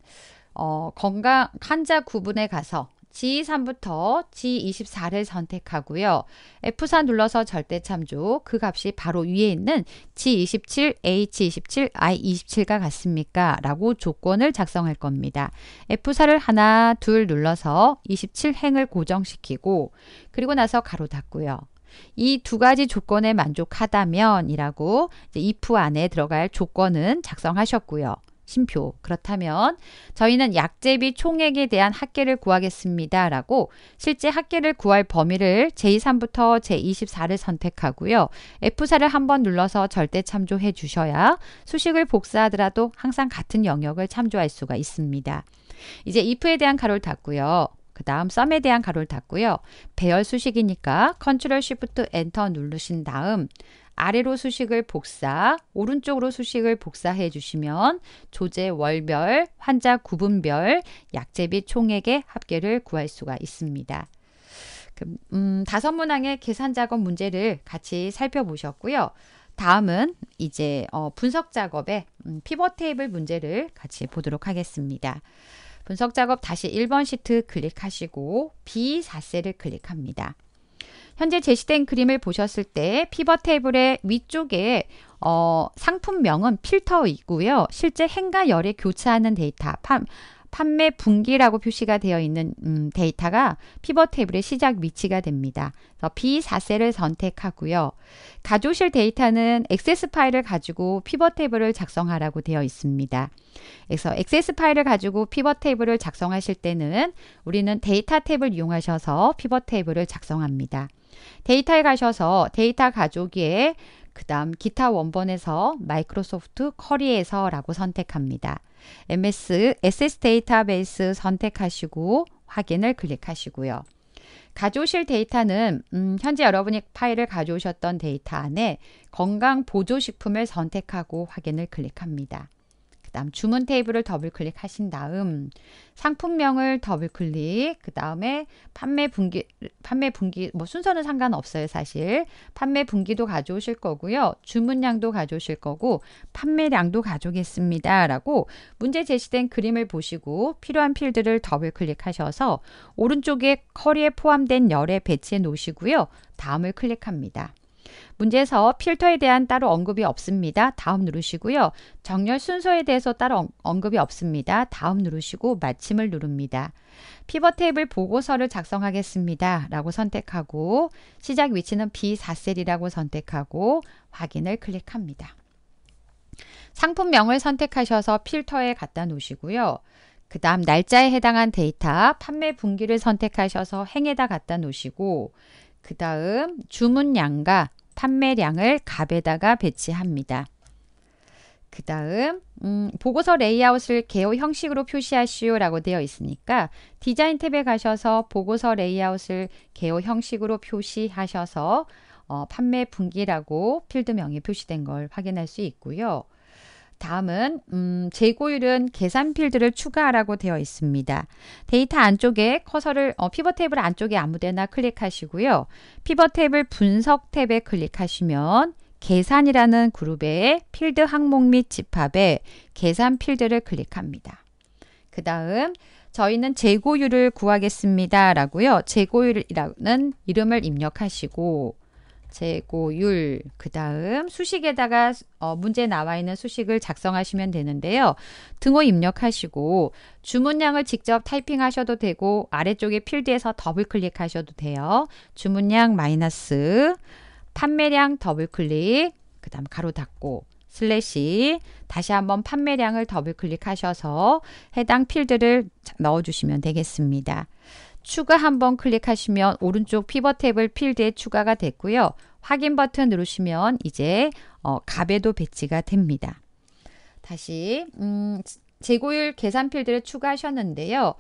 어, 건강 환자 구분에 가서 G3부터 G24를 선택하고요. F4 눌러서 절대 참조 그 값이 바로 위에 있는 G27, H27, i 2 7가 같습니까? 라고 조건을 작성할 겁니다. F4를 하나, 둘 눌러서 27행을 고정시키고 그리고 나서 가로 닫고요. 이두 가지 조건에 만족하다면이라고 if 안에 들어갈 조건은 작성하셨고요. 심표. 그렇다면 저희는 약제비 총액에 대한 합계를 구하겠습니다. 라고 실제 합계를 구할 범위를 제23부터 제24를 선택하고요. F4를 한번 눌러서 절대 참조해 주셔야 수식을 복사하더라도 항상 같은 영역을 참조할 수가 있습니다. 이제 if에 대한 가로를 닫고요. 그 다음 썸에 대한 가로를 닫고요. 배열 수식이니까 컨트롤 쉬프트 엔터 누르신 다음 아래로 수식을 복사, 오른쪽으로 수식을 복사해 주시면 조제 월별, 환자 구분별, 약제 비 총액의 합계를 구할 수가 있습니다. 그, 음, 다섯 문항의 계산 작업 문제를 같이 살펴보셨고요. 다음은 이제 어, 분석 작업의 음, 피벗 테이블 문제를 같이 보도록 하겠습니다. 분석 작업 다시 1번 시트 클릭하시고 B4셀을 클릭합니다. 현재 제시된 그림을 보셨을 때 피벗 테이블의 위쪽에 어, 상품명은 필터이고요. 실제 행과 열에 교차하는 데이터, 파, 판매 분기라고 표시가 되어 있는 음, 데이터가 피벗 테이블의 시작 위치가 됩니다. 그래서 b 4세를 선택하고요. 가져오실 데이터는 액세스 파일을 가지고 피벗 테이블을 작성하라고 되어 있습니다. 그래서 액세스 파일을 가지고 피벗 테이블을 작성하실 때는 우리는 데이터 탭을 이용하셔서 피벗 테이블을 작성합니다. 데이터에 가셔서 데이터 가져오기에 그 다음 기타 원본에서 마이크로소프트 커리에서 라고 선택합니다. MS SS 데이터베이스 선택하시고 확인을 클릭하시고요. 가져오실 데이터는 음, 현재 여러분이 파일을 가져오셨던 데이터 안에 건강보조식품을 선택하고 확인을 클릭합니다. 그 다음 주문 테이블을 더블클릭 하신 다음 상품명을 더블클릭 그 다음에 판매 분기 판매 분기 뭐 순서는 상관없어요 사실 판매 분기도 가져오실 거고요 주문량도 가져오실 거고 판매량도 가져오겠습니다 라고 문제 제시된 그림을 보시고 필요한 필드를 더블클릭 하셔서 오른쪽에 커리에 포함된 열에 배치해 놓으시고요 다음을 클릭합니다 문제에서 필터에 대한 따로 언급이 없습니다. 다음 누르시고요. 정렬 순서에 대해서 따로 언급이 없습니다. 다음 누르시고 마침을 누릅니다. 피벗 테이블 보고서를 작성하겠습니다. 라고 선택하고 시작 위치는 B4셀이라고 선택하고 확인을 클릭합니다. 상품명을 선택하셔서 필터에 갖다 놓으시고요. 그 다음 날짜에 해당한 데이터, 판매 분기를 선택하셔서 행에다 갖다 놓으시고 그 다음 주문량과 판매량을 값에다가 배치합니다. 그 다음 음, 보고서 레이아웃을 개요 형식으로 표시하시오 라고 되어 있으니까 디자인 탭에 가셔서 보고서 레이아웃을 개요 형식으로 표시하셔서 어, 판매 분기라고 필드명이 표시된 걸 확인할 수 있고요. 다음은 음, 재고율은 계산 필드를 추가하라고 되어 있습니다. 데이터 안쪽에 커서를 어, 피벗 탭을 안쪽에 아무데나 클릭하시고요. 피벗 탭을 분석 탭에 클릭하시면 계산이라는 그룹의 필드 항목 및 집합에 계산 필드를 클릭합니다. 그 다음 저희는 재고율을 구하겠습니다. 라고요. 재고율이라는 이름을 입력하시고 재고율 그 다음 수식에다가 어, 문제 나와 있는 수식을 작성하시면 되는데요. 등호 입력하시고 주문량을 직접 타이핑하셔도 되고 아래쪽에 필드에서 더블 클릭하셔도 돼요. 주문량 마이너스 판매량 더블 클릭 그 다음 가로 닫고 슬래시 다시 한번 판매량을 더블 클릭하셔서 해당 필드를 넣어주시면 되겠습니다. 추가 한번 클릭하시면 오른쪽 피벗 탭을 필드에 추가가 됐고요. 확인 버튼 누르시면 이제 어, 값에도 배치가 됩니다. 다시 음, 재고율 계산 필드를 추가하셨는데요.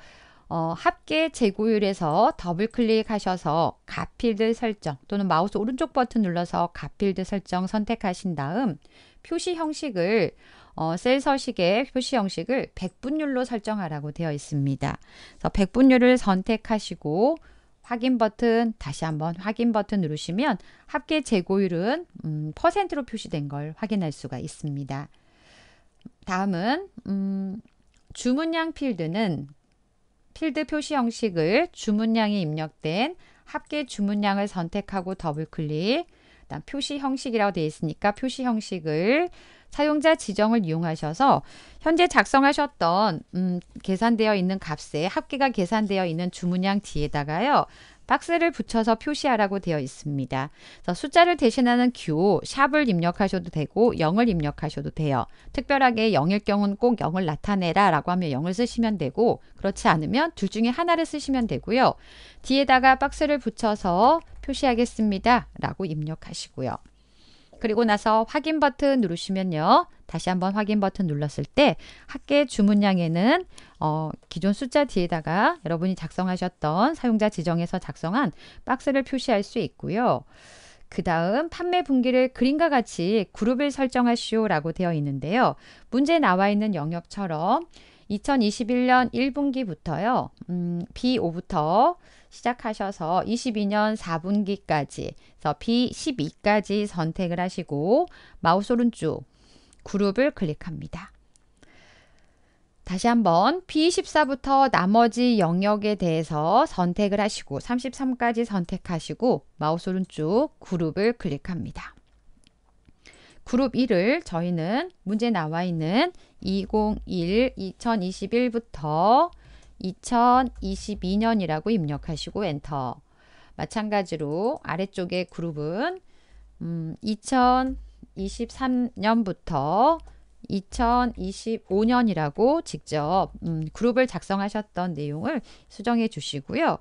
어, 합계 재고율에서 더블 클릭하셔서 값 필드 설정 또는 마우스 오른쪽 버튼 눌러서 값 필드 설정 선택하신 다음 표시 형식을 어, 셀 서식의 표시 형식을 백분율로 설정하라고 되어 있습니다. 그래서 백분율을 선택하시고 확인 버튼 다시 한번 확인 버튼 누르시면 합계 재고율은 음, 퍼센트로 표시된 걸 확인할 수가 있습니다. 다음은 음, 주문량 필드는 필드 표시 형식을 주문량이 입력된 합계 주문량을 선택하고 더블 클릭 표시 형식이라고 되어 있으니까 표시 형식을 사용자 지정을 이용하셔서 현재 작성하셨던 음, 계산되어 있는 값에 합계가 계산되어 있는 주문량 뒤에다가요. 박스를 붙여서 표시하라고 되어 있습니다. 그래서 숫자를 대신하는 q, 샵을 입력하셔도 되고 0을 입력하셔도 돼요. 특별하게 0일 경우는 꼭 0을 나타내라 라고 하면 0을 쓰시면 되고 그렇지 않으면 둘 중에 하나를 쓰시면 되고요. 뒤에다가 박스를 붙여서 표시하겠습니다 라고 입력하시고요. 그리고 나서 확인 버튼 누르시면요. 다시 한번 확인 버튼 눌렀을 때 학계 주문량에는 어, 기존 숫자 뒤에다가 여러분이 작성하셨던 사용자 지정에서 작성한 박스를 표시할 수 있고요. 그 다음 판매 분기를 그림과 같이 그룹을 설정하시오라고 되어 있는데요. 문제에 나와 있는 영역처럼 2021년 1분기부터요. 음, B5부터 시작하셔서 22년 4분기까지 그래서 B12까지 선택을 하시고 마우스 오른쪽 그룹을 클릭합니다. 다시 한번 B14부터 나머지 영역에 대해서 선택을 하시고 33까지 선택하시고 마우스 오른쪽 그룹을 클릭합니다. 그룹 1을 저희는 문제 나와 있는 201, 2021부터 2022년이라고 입력하시고 엔터. 마찬가지로 아래쪽에 그룹은 음, 2023년부터 2025년이라고 직접 음, 그룹을 작성하셨던 내용을 수정해 주시고요.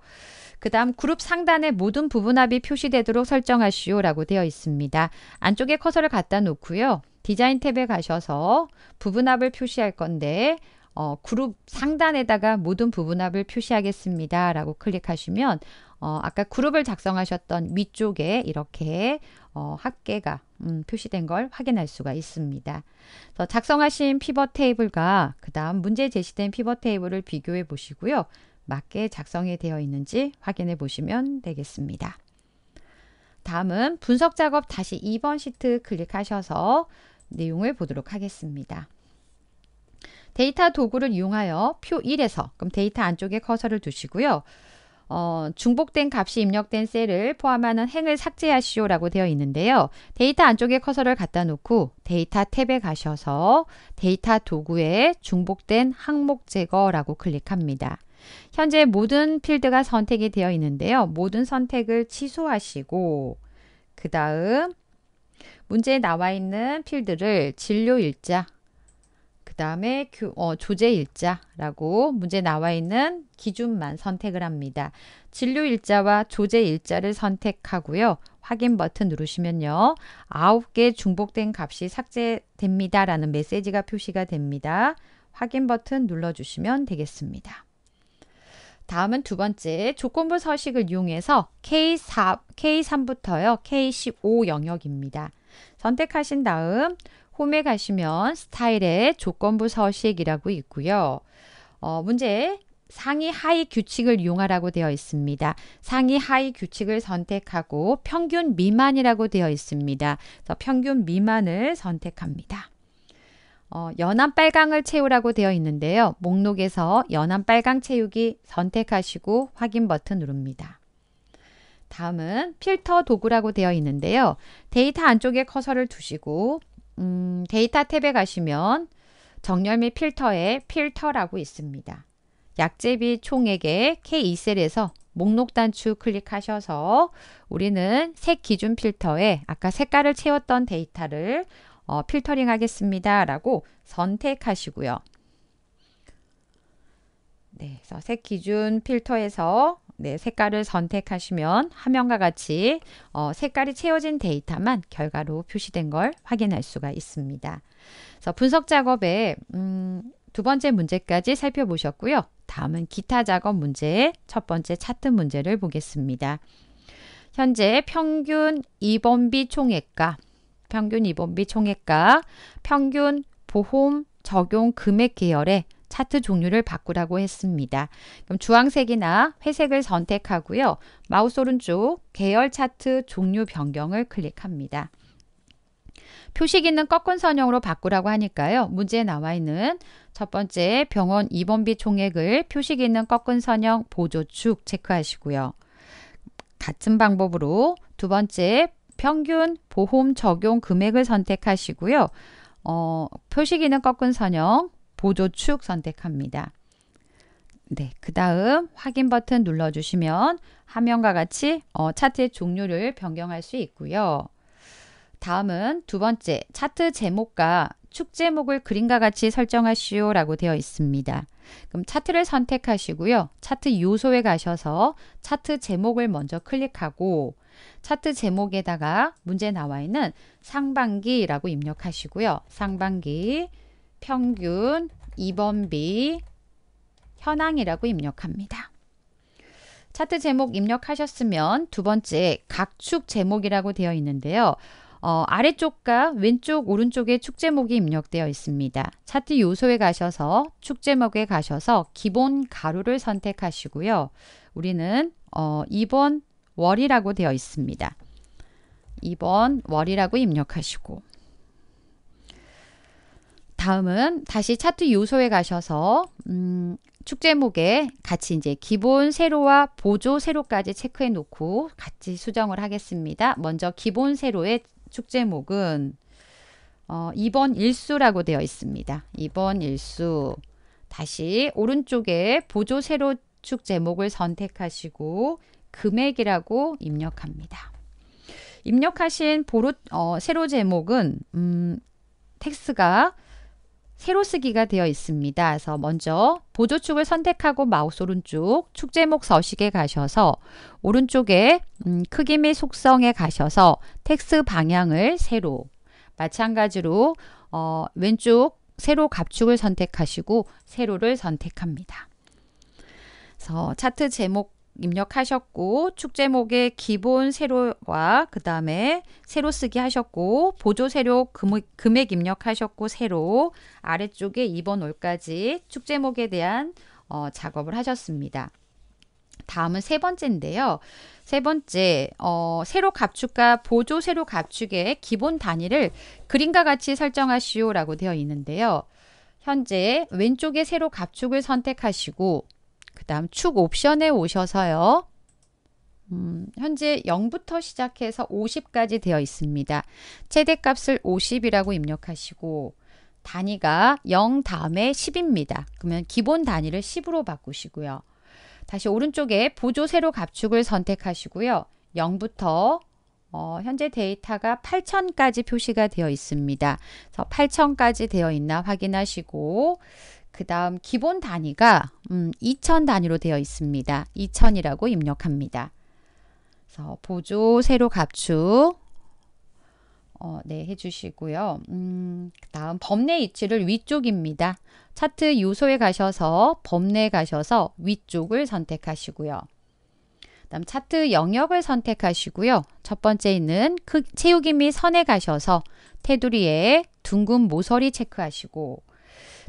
그 다음 그룹 상단에 모든 부분합이 표시되도록 설정하시오 라고 되어 있습니다. 안쪽에 커서를 갖다 놓고요. 디자인 탭에 가셔서 부분합을 표시할 건데 어, 그룹 상단에다가 모든 부분합을 표시하겠습니다. 라고 클릭하시면 어, 아까 그룹을 작성하셨던 위쪽에 이렇게 어, 합계가 음, 표시된 걸 확인할 수가 있습니다. 작성하신 피벗 테이블과 그 다음 문제 제시된 피벗 테이블을 비교해 보시고요. 맞게 작성이 되어 있는지 확인해 보시면 되겠습니다. 다음은 분석 작업 다시 2번 시트 클릭하셔서 내용을 보도록 하겠습니다. 데이터 도구를 이용하여 표 1에서 그럼 데이터 안쪽에 커서를 두시고요. 어, 중복된 값이 입력된 셀을 포함하는 행을 삭제하시오라고 되어 있는데요. 데이터 안쪽에 커서를 갖다 놓고 데이터 탭에 가셔서 데이터 도구에 중복된 항목 제거라고 클릭합니다. 현재 모든 필드가 선택이 되어 있는데요. 모든 선택을 취소하시고 그 다음 문제에 나와 있는 필드를 진료 일자 그 다음에 어, 조제 일자라고 문제 나와 있는 기준만 선택을 합니다. 진료 일자와 조제 일자를 선택하고요. 확인 버튼 누르시면요. 9개 중복된 값이 삭제됩니다. 라는 메시지가 표시가 됩니다. 확인 버튼 눌러주시면 되겠습니다. 다음은 두 번째 조건부 서식을 이용해서 K4, K3부터요. K15 영역입니다. 선택하신 다음 홈에 가시면 스타일의 조건부 서식이라고 있고요. 어, 문제 상위 하위 규칙을 이용하라고 되어 있습니다. 상위 하위 규칙을 선택하고 평균 미만이라고 되어 있습니다. 그래서 평균 미만을 선택합니다. 어, 연한 빨강을 채우라고 되어 있는데요. 목록에서 연한 빨강 채우기 선택하시고 확인 버튼 누릅니다. 다음은 필터 도구라고 되어 있는데요. 데이터 안쪽에 커서를 두시고 음, 데이터 탭에 가시면 정렬 및 필터에 필터라고 있습니다. 약제비 총액의 K2셀에서 목록 단추 클릭하셔서 우리는 색 기준 필터에 아까 색깔을 채웠던 데이터를 어, 필터링 하겠습니다. 라고 선택하시고요. 네, 그래서 색 기준 필터에서 네, 색깔을 선택하시면 화면과 같이 어, 색깔이 채워진 데이터만 결과로 표시된 걸 확인할 수가 있습니다. 그래서 분석 작업에 음, 두 번째 문제까지 살펴보셨고요. 다음은 기타 작업 문제의 첫 번째 차트 문제를 보겠습니다. 현재 평균 입원비 총액과 평균 입원비 총액과 평균 보험 적용 금액 계열의 차트 종류를 바꾸라고 했습니다. 그럼 주황색이나 회색을 선택하고요. 마우스 오른쪽 계열 차트 종류 변경을 클릭합니다. 표시기는 꺾은 선형으로 바꾸라고 하니까요. 문제에 나와 있는 첫 번째 병원 입원비 총액을 표시기는 꺾은 선형 보조축 체크하시고요. 같은 방법으로 두 번째 평균 보험 적용 금액을 선택하시고요. 어, 표시기는 꺾은 선형, 보조축 선택합니다. 네, 그 다음 확인 버튼 눌러주시면 화면과 같이 어, 차트의 종류를 변경할 수 있고요. 다음은 두 번째, 차트 제목과 축 제목을 그림과 같이 설정하시오 라고 되어 있습니다. 그럼 차트를 선택하시고요. 차트 요소에 가셔서 차트 제목을 먼저 클릭하고 차트 제목에다가 문제 나와 있는 상반기라고 입력하시고요. 상반기, 평균, 입원비 현황이라고 입력합니다. 차트 제목 입력하셨으면 두 번째 각축 제목이라고 되어 있는데요. 어, 아래쪽과 왼쪽 오른쪽에 축 제목이 입력되어 있습니다. 차트 요소에 가셔서 축 제목에 가셔서 기본 가로를 선택하시고요. 우리는 어, 이번 월이라고 되어 있습니다. 2번 월이라고 입력하시고 다음은 다시 차트 요소에 가셔서 음, 축제목에 같이 이제 기본 세로와 보조 세로까지 체크해 놓고 같이 수정을 하겠습니다. 먼저 기본 세로의 축제목은 어, 2번 일수라고 되어 있습니다. 2번 일수 다시 오른쪽에 보조 세로 축 제목을 선택하시고 금액이라고 입력합니다. 입력하신 보로 어, 세로 제목은 음, 텍스가 세로 쓰기가 되어 있습니다. 그래서 먼저 보조축을 선택하고 마우스 오른쪽 축 제목 서식에 가셔서 오른쪽에 음, 크기 및 속성에 가셔서 텍스 방향을 세로 마찬가지로 어, 왼쪽 세로 갑축을 선택하시고 세로를 선택합니다. 그래서 차트 제목 입력하셨고 축제목의 기본 세로와 그 다음에 세로 쓰기 하셨고 보조 세로 금액, 금액 입력하셨고 세로 아래쪽에 2번 올까지 축제목에 대한 어, 작업을 하셨습니다. 다음은 세 번째인데요. 세 번째, 어, 세로 감축과 보조 세로 감축의 기본 단위를 그림과 같이 설정하시오라고 되어 있는데요. 현재 왼쪽에 세로 감축을 선택하시고 다음 축 옵션에 오셔서요. 음, 현재 0부터 시작해서 50까지 되어 있습니다. 최대값을 50이라고 입력하시고 단위가 0 다음에 10입니다. 그러면 기본 단위를 10으로 바꾸시고요. 다시 오른쪽에 보조 세로 감축을 선택하시고요. 0부터 어, 현재 데이터가 8000까지 표시가 되어 있습니다. 8000까지 되어 있나 확인하시고 그 다음 기본 단위가 음, 2 0 단위로 되어 있습니다. 2 0 0 0이라고 입력합니다. 그래서 보조 세로 감축 어, 네, 해주시고요. 음, 그 다음 범례 위치를 위쪽입니다. 차트 요소에 가셔서 범례 가셔서 위쪽을 선택하시고요. 그 다음 차트 영역을 선택하시고요. 첫 번째 있는 크, 그 채우기 및 선에 가셔서 테두리에 둥근 모서리 체크하시고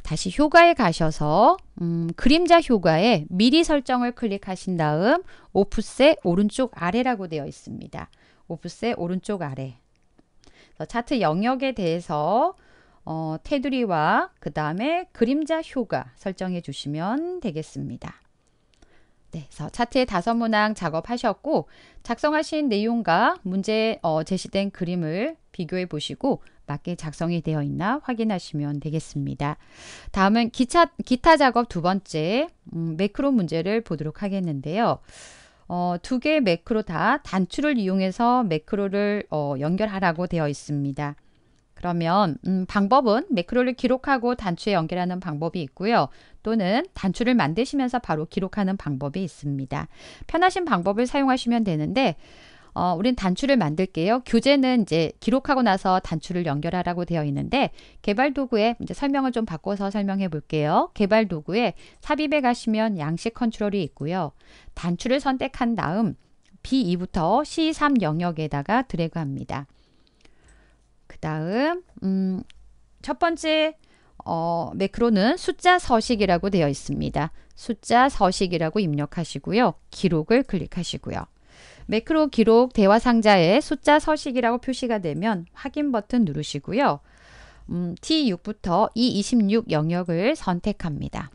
다시 효과에 가셔서 음, 그림자 효과에 미리 설정을 클릭하신 다음 오프셋 오른쪽 아래라고 되어 있습니다. 오프셋 오른쪽 아래 차트 영역에 대해서 어, 테두리와 그 다음에 그림자 효과 설정해 주시면 되겠습니다. 네, 그래서 차트의 다섯 문항 작업하셨고 작성하신 내용과 문제 어, 제시된 그림을 비교해 보시고 맞게 작성이 되어 있나 확인하시면 되겠습니다. 다음은 기차, 기타 작업 두 번째 음, 매크로 문제를 보도록 하겠는데요. 어, 두 개의 매크로 다 단추를 이용해서 매크로를 어, 연결하라고 되어 있습니다. 그러면 음, 방법은 매크로를 기록하고 단추에 연결하는 방법이 있고요. 또는 단추를 만드시면서 바로 기록하는 방법이 있습니다. 편하신 방법을 사용하시면 되는데 어, 우린 단추를 만들게요. 교재는 이제 기록하고 나서 단추를 연결하라고 되어 있는데 개발 도구에 이제 설명을 좀 바꿔서 설명해 볼게요. 개발 도구에 삽입에 가시면 양식 컨트롤이 있고요. 단추를 선택한 다음 B2부터 C3 영역에다가 드래그합니다. 그 다음 음, 첫 번째 어, 매크로는 숫자 서식이라고 되어 있습니다. 숫자 서식이라고 입력하시고요. 기록을 클릭하시고요. 매크로 기록 대화 상자에 숫자 서식이라고 표시가 되면 확인 버튼 누르시고요. 음, T6부터 E26 영역을 선택합니다.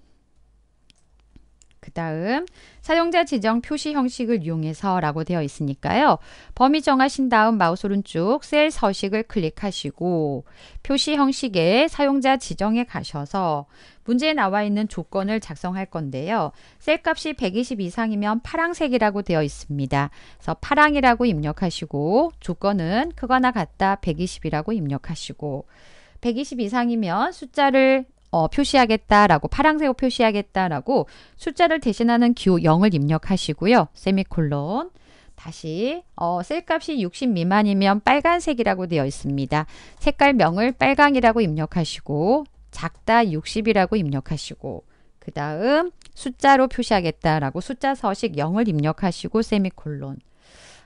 그 다음 사용자 지정 표시 형식을 이용해서 라고 되어 있으니까요. 범위 정하신 다음 마우스 오른쪽 셀 서식을 클릭하시고 표시 형식에 사용자 지정에 가셔서 문제에 나와 있는 조건을 작성할 건데요. 셀 값이 120 이상이면 파랑색이라고 되어 있습니다. 그래서 파랑이라고 입력하시고 조건은 크거나 같다 120이라고 입력하시고 120 이상이면 숫자를 어, 표시하겠다라고 파랑색으로 표시하겠다라고 숫자를 대신하는 기호 0을 입력하시고요. 세미콜론 다시 어, 셀값이 60 미만이면 빨간색이라고 되어 있습니다. 색깔명을 빨강이라고 입력하시고 작다 60이라고 입력하시고 그 다음 숫자로 표시하겠다라고 숫자 서식 0을 입력하시고 세미콜론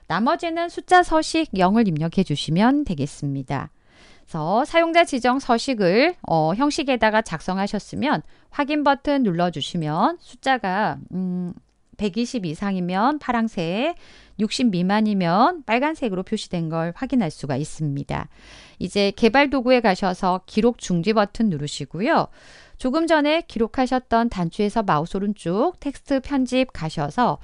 나머지는 숫자 서식 0을 입력해 주시면 되겠습니다. 그래서 사용자 지정 서식을 어, 형식에다가 작성하셨으면 확인 버튼 눌러주시면 숫자가 음, 120 이상이면 파란색, 60 미만이면 빨간색으로 표시된 걸 확인할 수가 있습니다. 이제 개발 도구에 가셔서 기록 중지 버튼 누르시고요. 조금 전에 기록하셨던 단추에서 마우스 오른쪽 텍스트 편집 가셔서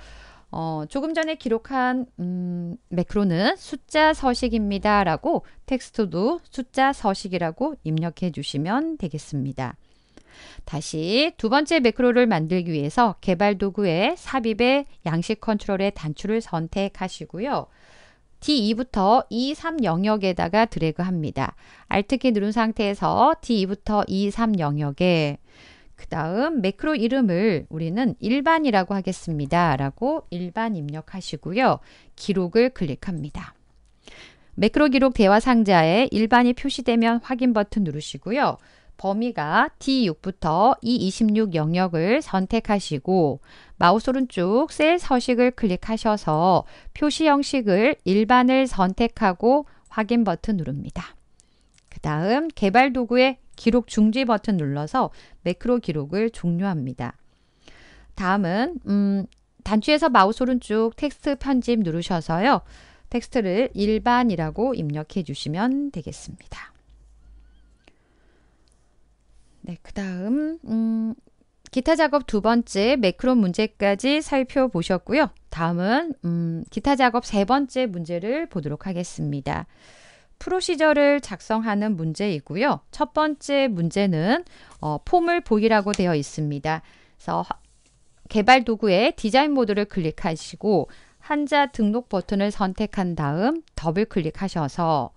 어, 조금 전에 기록한 음, 매크로는 숫자 서식입니다. 라고 텍스트도 숫자 서식이라고 입력해 주시면 되겠습니다. 다시 두 번째 매크로를 만들기 위해서 개발 도구의 삽입의 양식 컨트롤의 단추를 선택하시고요. D2부터 E3 영역에다가 드래그합니다. Alt키 누른 상태에서 D2부터 E3 영역에 그 다음 매크로 이름을 우리는 일반이라고 하겠습니다. 라고 일반 입력하시고요. 기록을 클릭합니다. 매크로 기록 대화 상자에 일반이 표시되면 확인 버튼 누르시고요. 범위가 D6부터 E26 영역을 선택하시고 마우스 오른쪽 셀 서식을 클릭하셔서 표시 형식을 일반을 선택하고 확인 버튼 누릅니다. 그 다음 개발 도구의 기록 중지 버튼 눌러서 매크로 기록을 종료합니다. 다음은 음, 단추에서 마우스 오른쪽 텍스트 편집 누르셔서요. 텍스트를 일반이라고 입력해 주시면 되겠습니다. 네, 그 다음 음, 기타 작업 두 번째 매크로 문제까지 살펴보셨고요. 다음은 음, 기타 작업 세 번째 문제를 보도록 하겠습니다. 프로시저를 작성하는 문제이고요. 첫 번째 문제는 어, 폼을 보이라고 되어 있습니다. 그래서 개발 도구의 디자인 모드를 클릭하시고 한자 등록 버튼을 선택한 다음 더블 클릭하셔서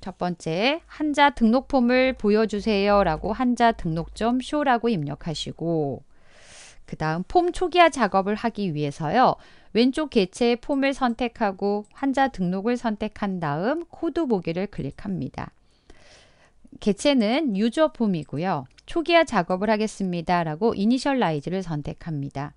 첫 번째 한자 등록 폼을 보여주세요 라고 한자 등록 점 쇼라고 입력하시고 그 다음 폼 초기화 작업을 하기 위해서요. 왼쪽 개체의 폼을 선택하고 환자 등록을 선택한 다음 코드 보기를 클릭합니다. 개체는 유저 폼이고요. 초기화 작업을 하겠습니다. 라고 이니셜라이즈를 선택합니다.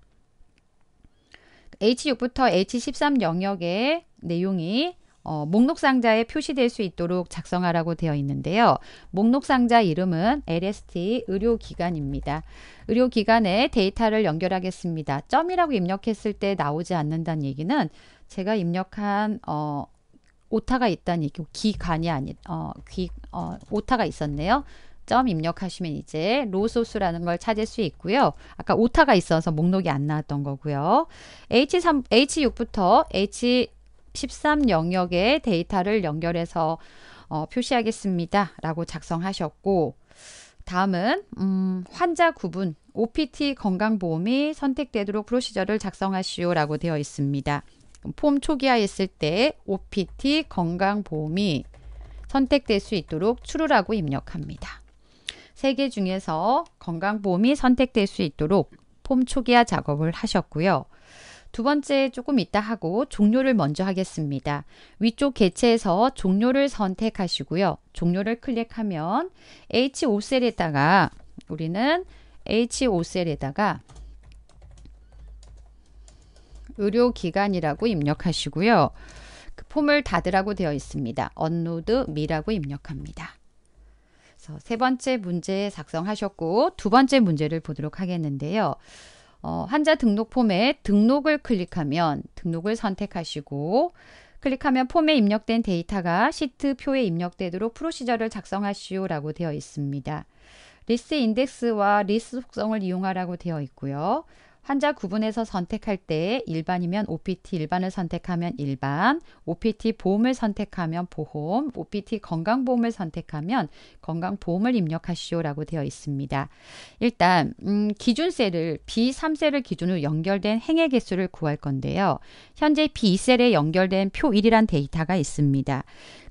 H6부터 H13 영역의 내용이 어, 목록 상자에 표시될 수 있도록 작성하라고 되어 있는데요. 목록 상자 이름은 LST 의료기관입니다. 의료기관에 데이터를 연결하겠습니다. 점이라고 입력했을 때 나오지 않는다는 얘기는 제가 입력한 어, 오타가 있다는 얘기, 기관이 아니, 어, 귀, 어, 오타가 있었네요. 점 입력하시면 이제 로소스라는 걸 찾을 수 있고요. 아까 오타가 있어서 목록이 안 나왔던 거고요. H3, H6부터 H 13영역의 데이터를 연결해서 어, 표시하겠습니다. 라고 작성하셨고 다음은 음, 환자 구분 OPT 건강보험이 선택되도록 프로시저를 작성하시오 라고 되어 있습니다. 폼 초기화했을 때 OPT 건강보험이 선택될 수 있도록 추루라고 입력합니다. 세 개 중에서 건강보험이 선택될 수 있도록 폼 초기화 작업을 하셨고요. 두 번째 조금 이따 하고 종료를 먼저 하겠습니다. 위쪽 개체에서 종료를 선택하시고요. 종료를 클릭하면 H5셀에다가 우리는 H5셀에다가 의료기관이라고 입력하시고요. 그 폼을 닫으라고 되어 있습니다. 언로드 미라고 입력합니다. 그래서 세 번째 문제 작성하셨고 두 번째 문제를 보도록 하겠는데요. 어, 환자 등록 폼에 등록을 클릭하면 등록을 선택하시고 클릭하면 폼에 입력된 데이터가 시트 표에 입력되도록 프로시저를 작성하시오 라고 되어 있습니다. 리스 인덱스와 리스 속성을 이용하라고 되어 있고요. 환자 구분해서 선택할 때 일반이면 OPT 일반을 선택하면 일반, OPT 보험을 선택하면 보험, OPT 건강보험을 선택하면 건강보험을 입력하시오라고 되어 있습니다. 일단 음, 기준셀을 B3셀을 기준으로 연결된 행의 개수를 구할 건데요. 현재 B2셀에 연결된 표 1이란 데이터가 있습니다.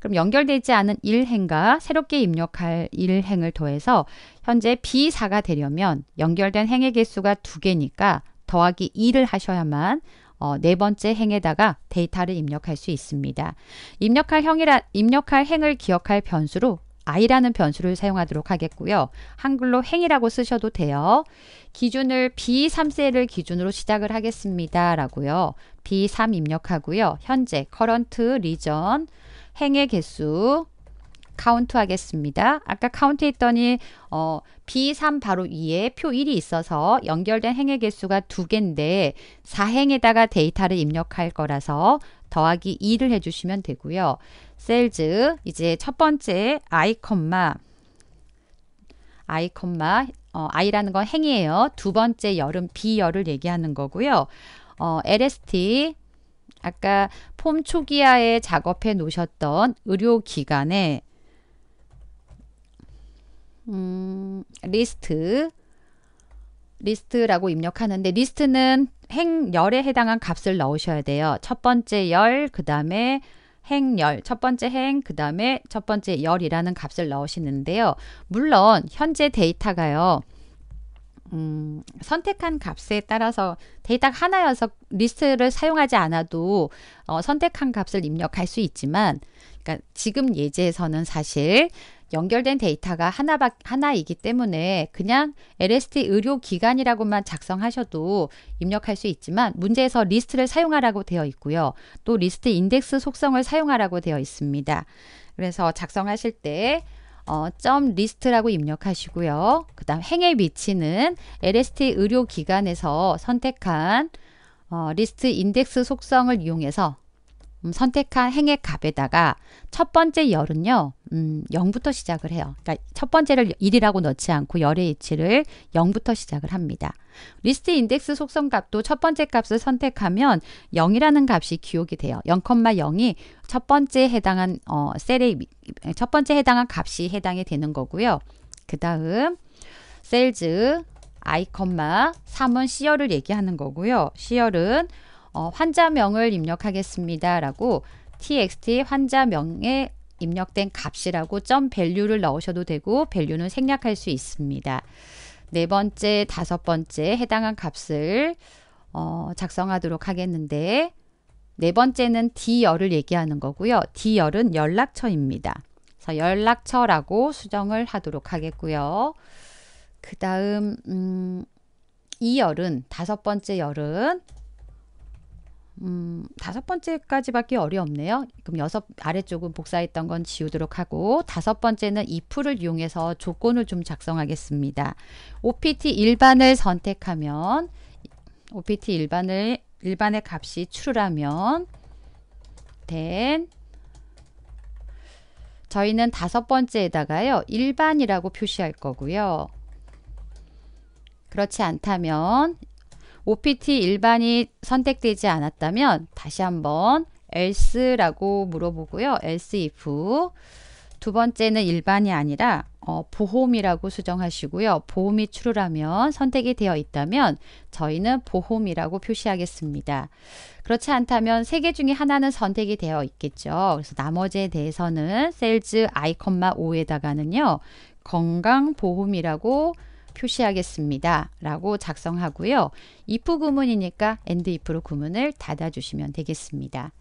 그럼 연결되지 않은 일행과 새롭게 입력할 일행을 더해서 현재 비사가 되려면 연결된 행의 개수가 두개니까 더하기 2를 하셔야만 어, 네 번째 행에다가 데이터를 입력할 수 있습니다. 입력할 형이라 입력할 행을 기억할 변수로 i라는 변수를 사용하도록 하겠고요. 한글로 행이라고 쓰셔도 돼요. 기준을 B3셀을 기준으로 시작을 하겠습니다. 라고요. B3 입력하고요. 현재 커런트 리전 행의 개수 카운트 하겠습니다. 아까 카운트 했더니 어, B3 바로 위에 표 1이 있어서 연결된 행의 개수가 두 개인데 4행에다가 데이터를 입력할 거라서 더하기 2를 해주시면 되고요. 셀즈 이제 첫 번째 i, i, 어, i라는 건 행이에요. 두 번째 열은 B열을 얘기하는 거고요. 어, LST 아까 폼 초기화에 작업해 놓으셨던 의료기관에 음, 리스트 리스트라고 입력하는데 리스트는 행열에 해당한 값을 넣으셔야 돼요. 첫 번째 열, 그 다음에 행열, 첫 번째 행, 그 다음에 첫 번째 열이라는 값을 넣으시는데요. 물론 현재 데이터가요. 음, 선택한 값에 따라서 데이터 하나여서 리스트를 사용하지 않아도 어, 선택한 값을 입력할 수 있지만 그러니까 지금 예제에서는 사실 연결된 데이터가 하나밖 하나이기 때문에 그냥 LST 의료 기관이라고만 작성하셔도 입력할 수 있지만 문제에서 리스트를 사용하라고 되어 있고요. 또 리스트 인덱스 속성을 사용하라고 되어 있습니다. 그래서 작성하실 때 어, 점 리스트라고 입력하시고요. 그 다음 행의 위치는 LST 의료기관에서 선택한 어, 리스트 인덱스 속성을 이용해서 음, 선택한 행의 값에다가 첫 번째 열은요. 음, 0부터 시작을 해요. 그러니까 첫 번째를 1이라고 넣지 않고 열의 위치를 0부터 시작을 합니다. 리스트 인덱스 속성 값도 첫 번째 값을 선택하면 0이라는 값이 기록이 돼요. 0,0이 첫 번째에 해당한 어, 셀의첫 번째 해당한 값이 해당이 되는 거고요. 그 다음 셀즈 아이, 컴마 3은 C열을 얘기하는 거고요. C열은 어, 환자명을 입력하겠습니다라고 txt 환자명에 입력된 값이라고 점 밸류를 넣으셔도 되고 밸류는 생략할 수 있습니다. 네 번째, 다섯 번째 해당한 값을 어, 작성하도록 하겠는데 네 번째는 D열을 얘기하는 거고요. D열은 연락처입니다. 그래서 연락처라고 수정을 하도록 하겠고요. 그 다음 음, 이 열은 다섯 번째 열은 음, 다섯 번째까지밖에 어렵네요 그럼 여섯 아래쪽은 복사했던 건 지우도록 하고 다섯 번째는 if를 이용해서 조건을 좀 작성하겠습니다. OPT 일반을 선택하면 OPT 일반을 일반의 값이 true라면 then 저희는 다섯 번째에다가요. 일반이라고 표시할 거고요. 그렇지 않다면 OPT 일반이 선택되지 않았다면 다시 한번 else라고 물어보고요. else if 두 번째는 일반이 아니라 어, 보험이라고 수정하시고요. 보험이 true라면 선택이 되어 있다면 저희는 보험이라고 표시하겠습니다. 그렇지 않다면 세 개 중에 하나는 선택이 되어 있겠죠. 그래서 나머지에 대해서는 셀즈 아이컨마 5에다가는요. 건강보험이라고 표시하겠습니다. 라고 작성하고요. if 구문이니까 and if로 구문을 닫아주시면 되겠습니다.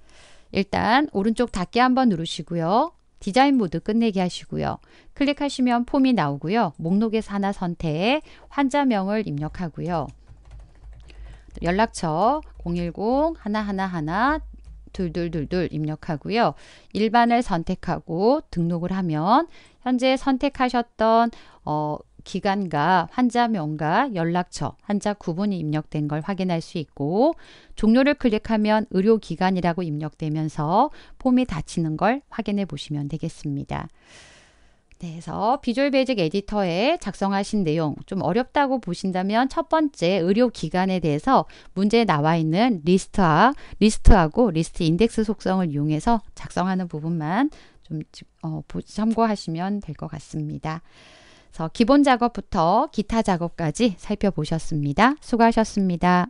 일단 오른쪽 닫기 한번 누르시고요. 디자인 모드 끝내기 하시고요. 클릭하시면 폼이 나오고요. 목록에서 하나 선택, 환자명을 입력하고요. 연락처 010 하나하나하나 둘둘 입력하고요. 일반을 선택하고 등록을 하면 현재 선택하셨던 어, 기간과 환자명과 연락처, 환자 구분이 입력된 걸 확인할 수 있고 종료를 클릭하면 의료기관이라고 입력되면서 폼이 닫히는 걸 확인해 보시면 되겠습니다. 네, 그래서 비주얼 베이직 에디터에 작성하신 내용 좀 어렵다고 보신다면 첫 번째 의료기관에 대해서 문제에 나와 있는 리스트와 리스트하고 리스트 인덱스 속성을 이용해서 작성하는 부분만 좀 어, 참고하시면 될 것 같습니다. 기본 작업부터 기타 작업까지 살펴보셨습니다. 수고하셨습니다.